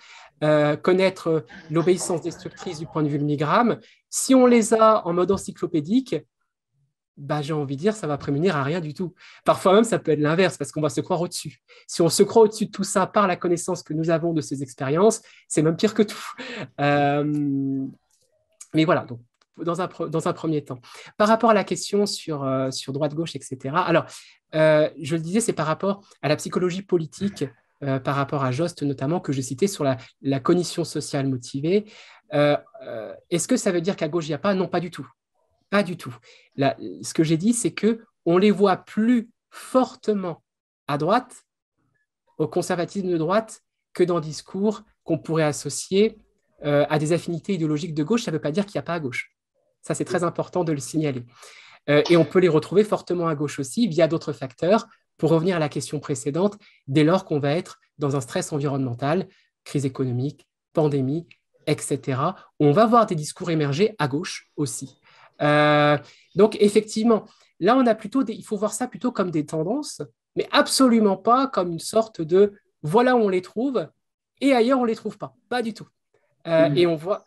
euh, connaître l'obéissance destructrice du point de vue de l'unigramme, si on les a en mode encyclopédique, bah, j'ai envie de dire, ça va prémunir à rien du tout. Parfois même, ça peut être l'inverse, parce qu'on va se croire au-dessus. Si on se croit au-dessus de tout ça par la connaissance que nous avons de ces expériences, c'est même pire que tout. Mais voilà, donc dans un, dans un premier temps. Par rapport à la question sur, euh, sur droite-gauche, etc., alors, euh, je le disais, c'est par rapport à la psychologie politique, euh, par rapport à Jost notamment, que j'ai cité sur la, la cognition sociale motivée. Est-ce que ça veut dire qu'à gauche, il n'y a pas Non, pas du tout. Pas du tout. ce que j'ai dit, c'est que on les voit plus fortement à droite, au conservatisme de droite, que dans discours qu'on pourrait associer à des affinités idéologiques de gauche, ça ne veut pas dire qu'il n'y a pas à gauche. Ça, c'est très important de le signaler. Euh, et on peut les retrouver fortement à gauche aussi via d'autres facteurs. Pour revenir à la question précédente, dès lors qu'on va être dans un stress environnemental, crise économique, pandémie, etc., on va voir des discours émerger à gauche aussi. Euh, donc effectivement, là, on a plutôt des, il faut voir ça plutôt comme des tendances, mais absolument pas comme une sorte de voilà où on les trouve et ailleurs on les trouve pas. Pas du tout. Euh, mmh. Et on voit,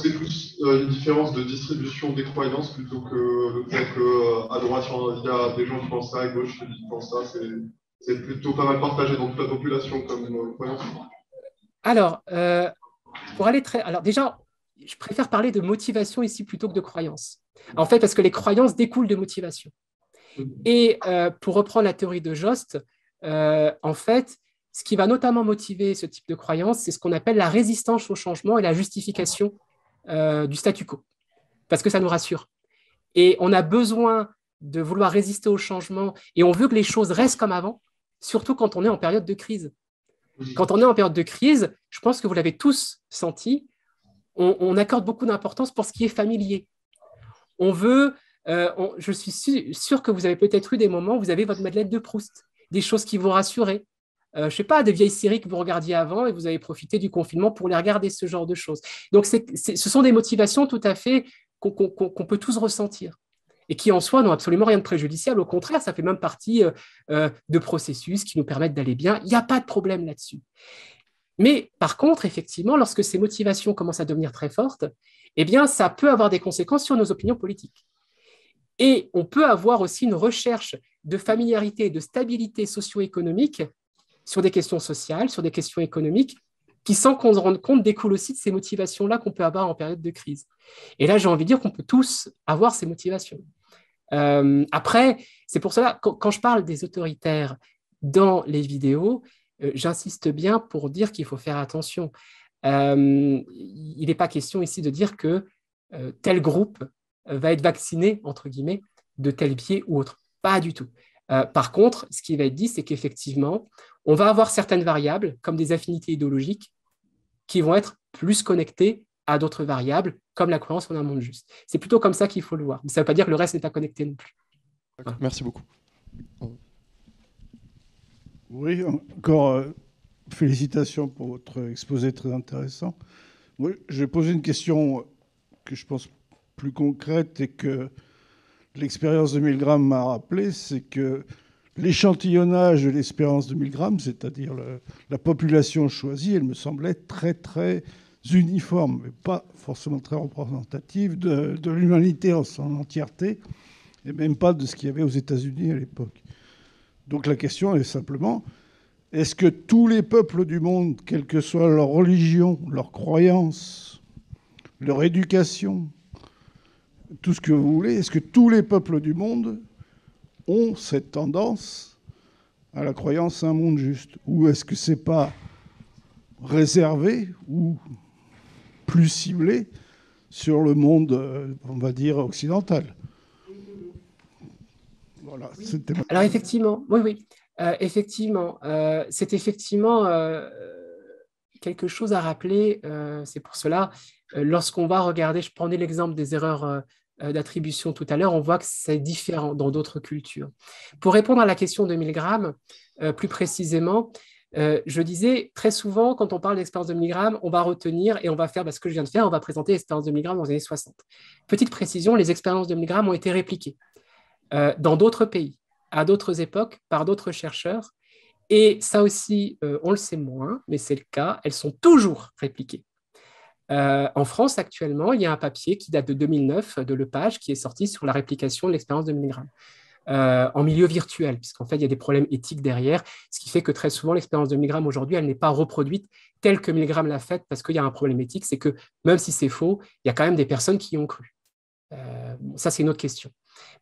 c'est plus euh, une différence de distribution des croyances plutôt que le fait qu'à droite, il y a des gens qui pensent ça, à gauche, qui pensent ça. C'est plutôt pas mal partagé dans toute la population comme euh, croyance. Alors, euh, pour aller très. Alors, déjà, je préfère parler de motivation ici plutôt que de croyance. En fait, parce que les croyances découlent de motivation. Mmh. Et pour reprendre la théorie de Jost, en fait, ce qui va notamment motiver ce type de croyance, c'est ce qu'on appelle la résistance au changement et la justification euh, du statu quo, parce que ça nous rassure. Et on a besoin de vouloir résister au changement, et on veut que les choses restent comme avant, surtout quand on est en période de crise. Quand on est en période de crise, je pense que vous l'avez tous senti, on, accorde beaucoup d'importance pour ce qui est familier. On veut, euh, je suis sûr que vous avez peut-être eu des moments où vous avez votre Madeleine de Proust, des choses qui vous rassuraient, euh, je ne sais pas, des vieilles séries que vous regardiez avant et vous avez profité du confinement pour les regarder, ce genre de choses. Donc, ce sont des motivations tout à fait qu'on peut tous ressentir et qui en soi n'ont absolument rien de préjudiciable. Au contraire, ça fait même partie euh, euh, de processus qui nous permettent d'aller bien. Il n'y a pas de problème là-dessus. Mais par contre, effectivement, lorsque ces motivations commencent à devenir très fortes, eh bien, ça peut avoir des conséquences sur nos opinions politiques. Et on peut avoir aussi une recherche de familiarité, et de stabilité socio-économique sur des questions sociales, sur des questions économiques, qui, sans qu'on se rende compte, découlent aussi de ces motivations-là qu'on peut avoir en période de crise. Et là, j'ai envie de dire qu'on peut tous avoir ces motivations. Euh, après, c'est pour cela, quand, quand, je parle des autoritaires dans les vidéos, euh, j'insiste bien pour dire qu'il faut faire attention. Euh, il n'est pas question ici de dire que tel groupe va être vacciné, entre guillemets, de tel biais ou autre. Pas du tout. Euh, par contre, ce qui va être dit, c'est qu'effectivement, on va avoir certaines variables, comme des affinités idéologiques, qui vont être plus connectées à d'autres variables, comme la croyance en un monde juste. C'est plutôt comme ça qu'il faut le voir. ça ne veut pas dire que le reste n'est pas connecté non plus. Merci beaucoup. Oui, encore euh, félicitations pour votre exposé très intéressant. je vais poser une question que je pense plus concrète et que l'expérience de Milgram m'a rappelé, c'est que l'échantillonnage de l'expérience de Milgram, c'est-à-dire la population choisie, elle me semblait très très uniforme, mais pas forcément très représentative de, de l'humanité en son entièreté, et même pas de ce qu'il y avait aux États-Unis à l'époque. Donc la question est simplement, est-ce que tous les peuples du monde, quelle que soit leur religion, leur croyance, leur éducation, tout ce que vous voulez, est-ce que tous les peuples du monde ont cette tendance à la croyance à un monde juste Ou est-ce que ce n'est pas réservé ou plus ciblé sur le monde, euh, on va dire, occidental Alors effectivement, oui, oui, euh, effectivement, euh, c'est effectivement quelque chose à rappeler. c'est pour cela euh, lorsqu'on va regarder, je prenais l'exemple des erreurs euh, euh, d'attribution tout à l'heure, on voit que c'est différent dans d'autres cultures. Pour répondre à la question de Milgram, plus précisément, je disais très souvent, quand on parle d'expérience de Milgram, on va retenir et on va faire parce bah, ce que je viens de faire, on va présenter l'expérience de Milgram dans les années 60. Petite précision, les expériences de Milgram ont été répliquées dans d'autres pays, à d'autres époques, par d'autres chercheurs. Et ça aussi, on le sait moins, mais c'est le cas, elles sont toujours répliquées. Euh, en France, actuellement, il y a un papier qui date de 2009 de Lepage qui est sorti sur la réplication de l'expérience de Milgram. Euh, en milieu virtuel, puisqu'en fait, il y a des problèmes éthiques derrière, ce qui fait que très souvent, l'expérience de Milgram aujourd'hui, elle n'est pas reproduite telle que Milgram l'a faite, parce qu'il y a un problème éthique, c'est que même si c'est faux, il y a quand même des personnes qui y ont cru. Euh, ça, c'est une autre question.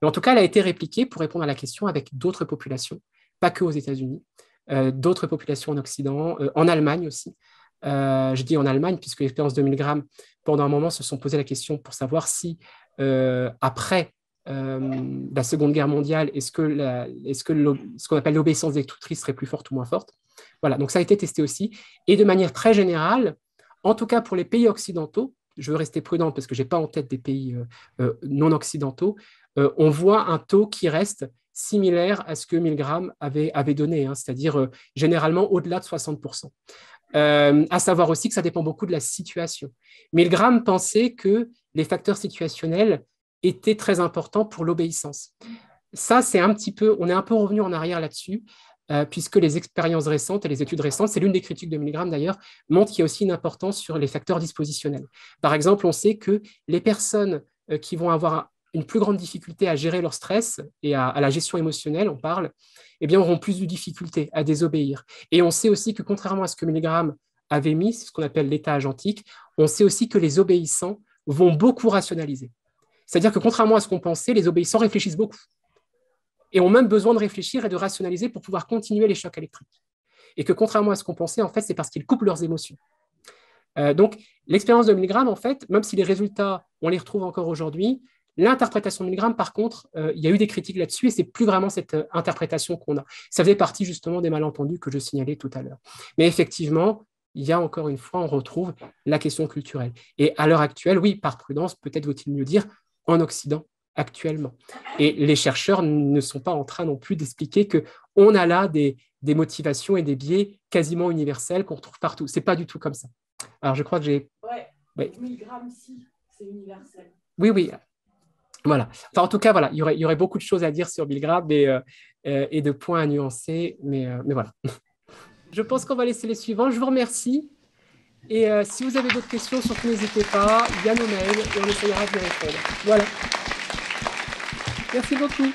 Mais en tout cas, elle a été répliquée pour répondre à la question avec d'autres populations, pas que aux États-Unis, d'autres populations en Occident, en Allemagne aussi, euh, je dis en Allemagne, puisque l'expérience de Milgram pendant un moment, se sont posé la question pour savoir si, euh, après euh, la Seconde Guerre mondiale, est-ce que, est-ce que ce qu'on appelle l'obéissance destructrice serait plus forte ou moins forte Voilà, donc ça a été testé aussi. Et de manière très générale, en tout cas pour les pays occidentaux, je veux rester prudent parce que je n'ai pas en tête des pays non occidentaux, on voit un taux qui reste similaire à ce que 1000 avait, avait donné, hein, c'est-à-dire généralement au-delà de 60%. Euh, à savoir aussi que ça dépend beaucoup de la situation. Milgram pensait que les facteurs situationnels étaient très importants pour l'obéissance. Ça, c'est un petit peu, on est un peu revenu en arrière là-dessus, euh, puisque les expériences récentes et les études récentes, c'est l'une des critiques de Milgram d'ailleurs, montrent qu'il y a aussi une importance sur les facteurs dispositionnels. Par exemple, on sait que les personnes euh, qui vont avoir une plus grande difficulté à gérer leur stress et à, la gestion émotionnelle, on parle, eh bien, auront plus de difficultés à désobéir. Et on sait aussi que, contrairement à ce que Milgram avait mis, ce qu'on appelle l'état agentique, on sait aussi que les obéissants vont beaucoup rationaliser. C'est-à-dire que, contrairement à ce qu'on pensait, les obéissants réfléchissent beaucoup et ont même besoin de réfléchir et de rationaliser pour pouvoir continuer les chocs électriques. Et que, contrairement à ce qu'on pensait, en fait, c'est parce qu'ils coupent leurs émotions. Euh, donc, l'expérience de Milligramme, en fait, même si les résultats, on les retrouve encore aujourd'hui, L'interprétation de Milgram, par contre, euh, il y a eu des critiques là-dessus et c'est plus vraiment cette euh, interprétation qu'on a. Ça faisait partie justement des malentendus que je signalais tout à l'heure. Mais effectivement, il y a encore une fois, on retrouve la question culturelle. Et à l'heure actuelle, oui, par prudence, peut-être vaut-il mieux dire en Occident actuellement. Et les chercheurs ne sont pas en train non plus d'expliquer que on a là des, motivations et des biais quasiment universels qu'on retrouve partout. C'est pas du tout comme ça. Alors je crois que j'ai. Oui, Milgram, si, c'est universel. Oui, oui, voilà. Enfin, en tout cas, voilà, il y aurait, beaucoup de choses à dire sur Bill euh, euh, et, de points à nuancer, mais, euh, mais voilà. (laughs) Je pense qu'on va laisser les suivants. Je vous remercie. Et si vous avez d'autres questions, surtout n'hésitez pas. via nos mails et on essayera de les répondre. Voilà. Merci beaucoup.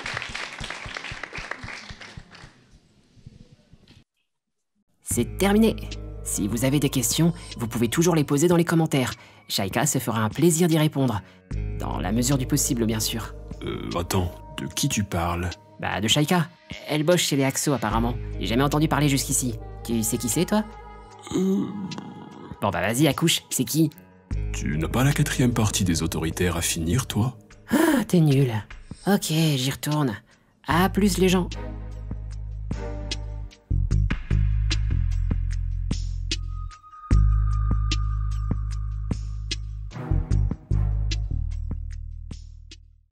C'est terminé. Si vous avez des questions, vous pouvez toujours les poser dans les commentaires. Shaika se fera un plaisir d'y répondre. Dans la mesure du possible, bien sûr. Euh, attends, de qui tu parles Bah, de Shaika. Elle bosse chez les Axos, apparemment. J'ai jamais entendu parler jusqu'ici. Tu sais qui c'est, toi Bon, bah vas-y, accouche, c'est qui Tu n'as pas la quatrième partie des autoritaires à finir, toi Ah, t'es nul. Ok, j'y retourne. À plus, les gens.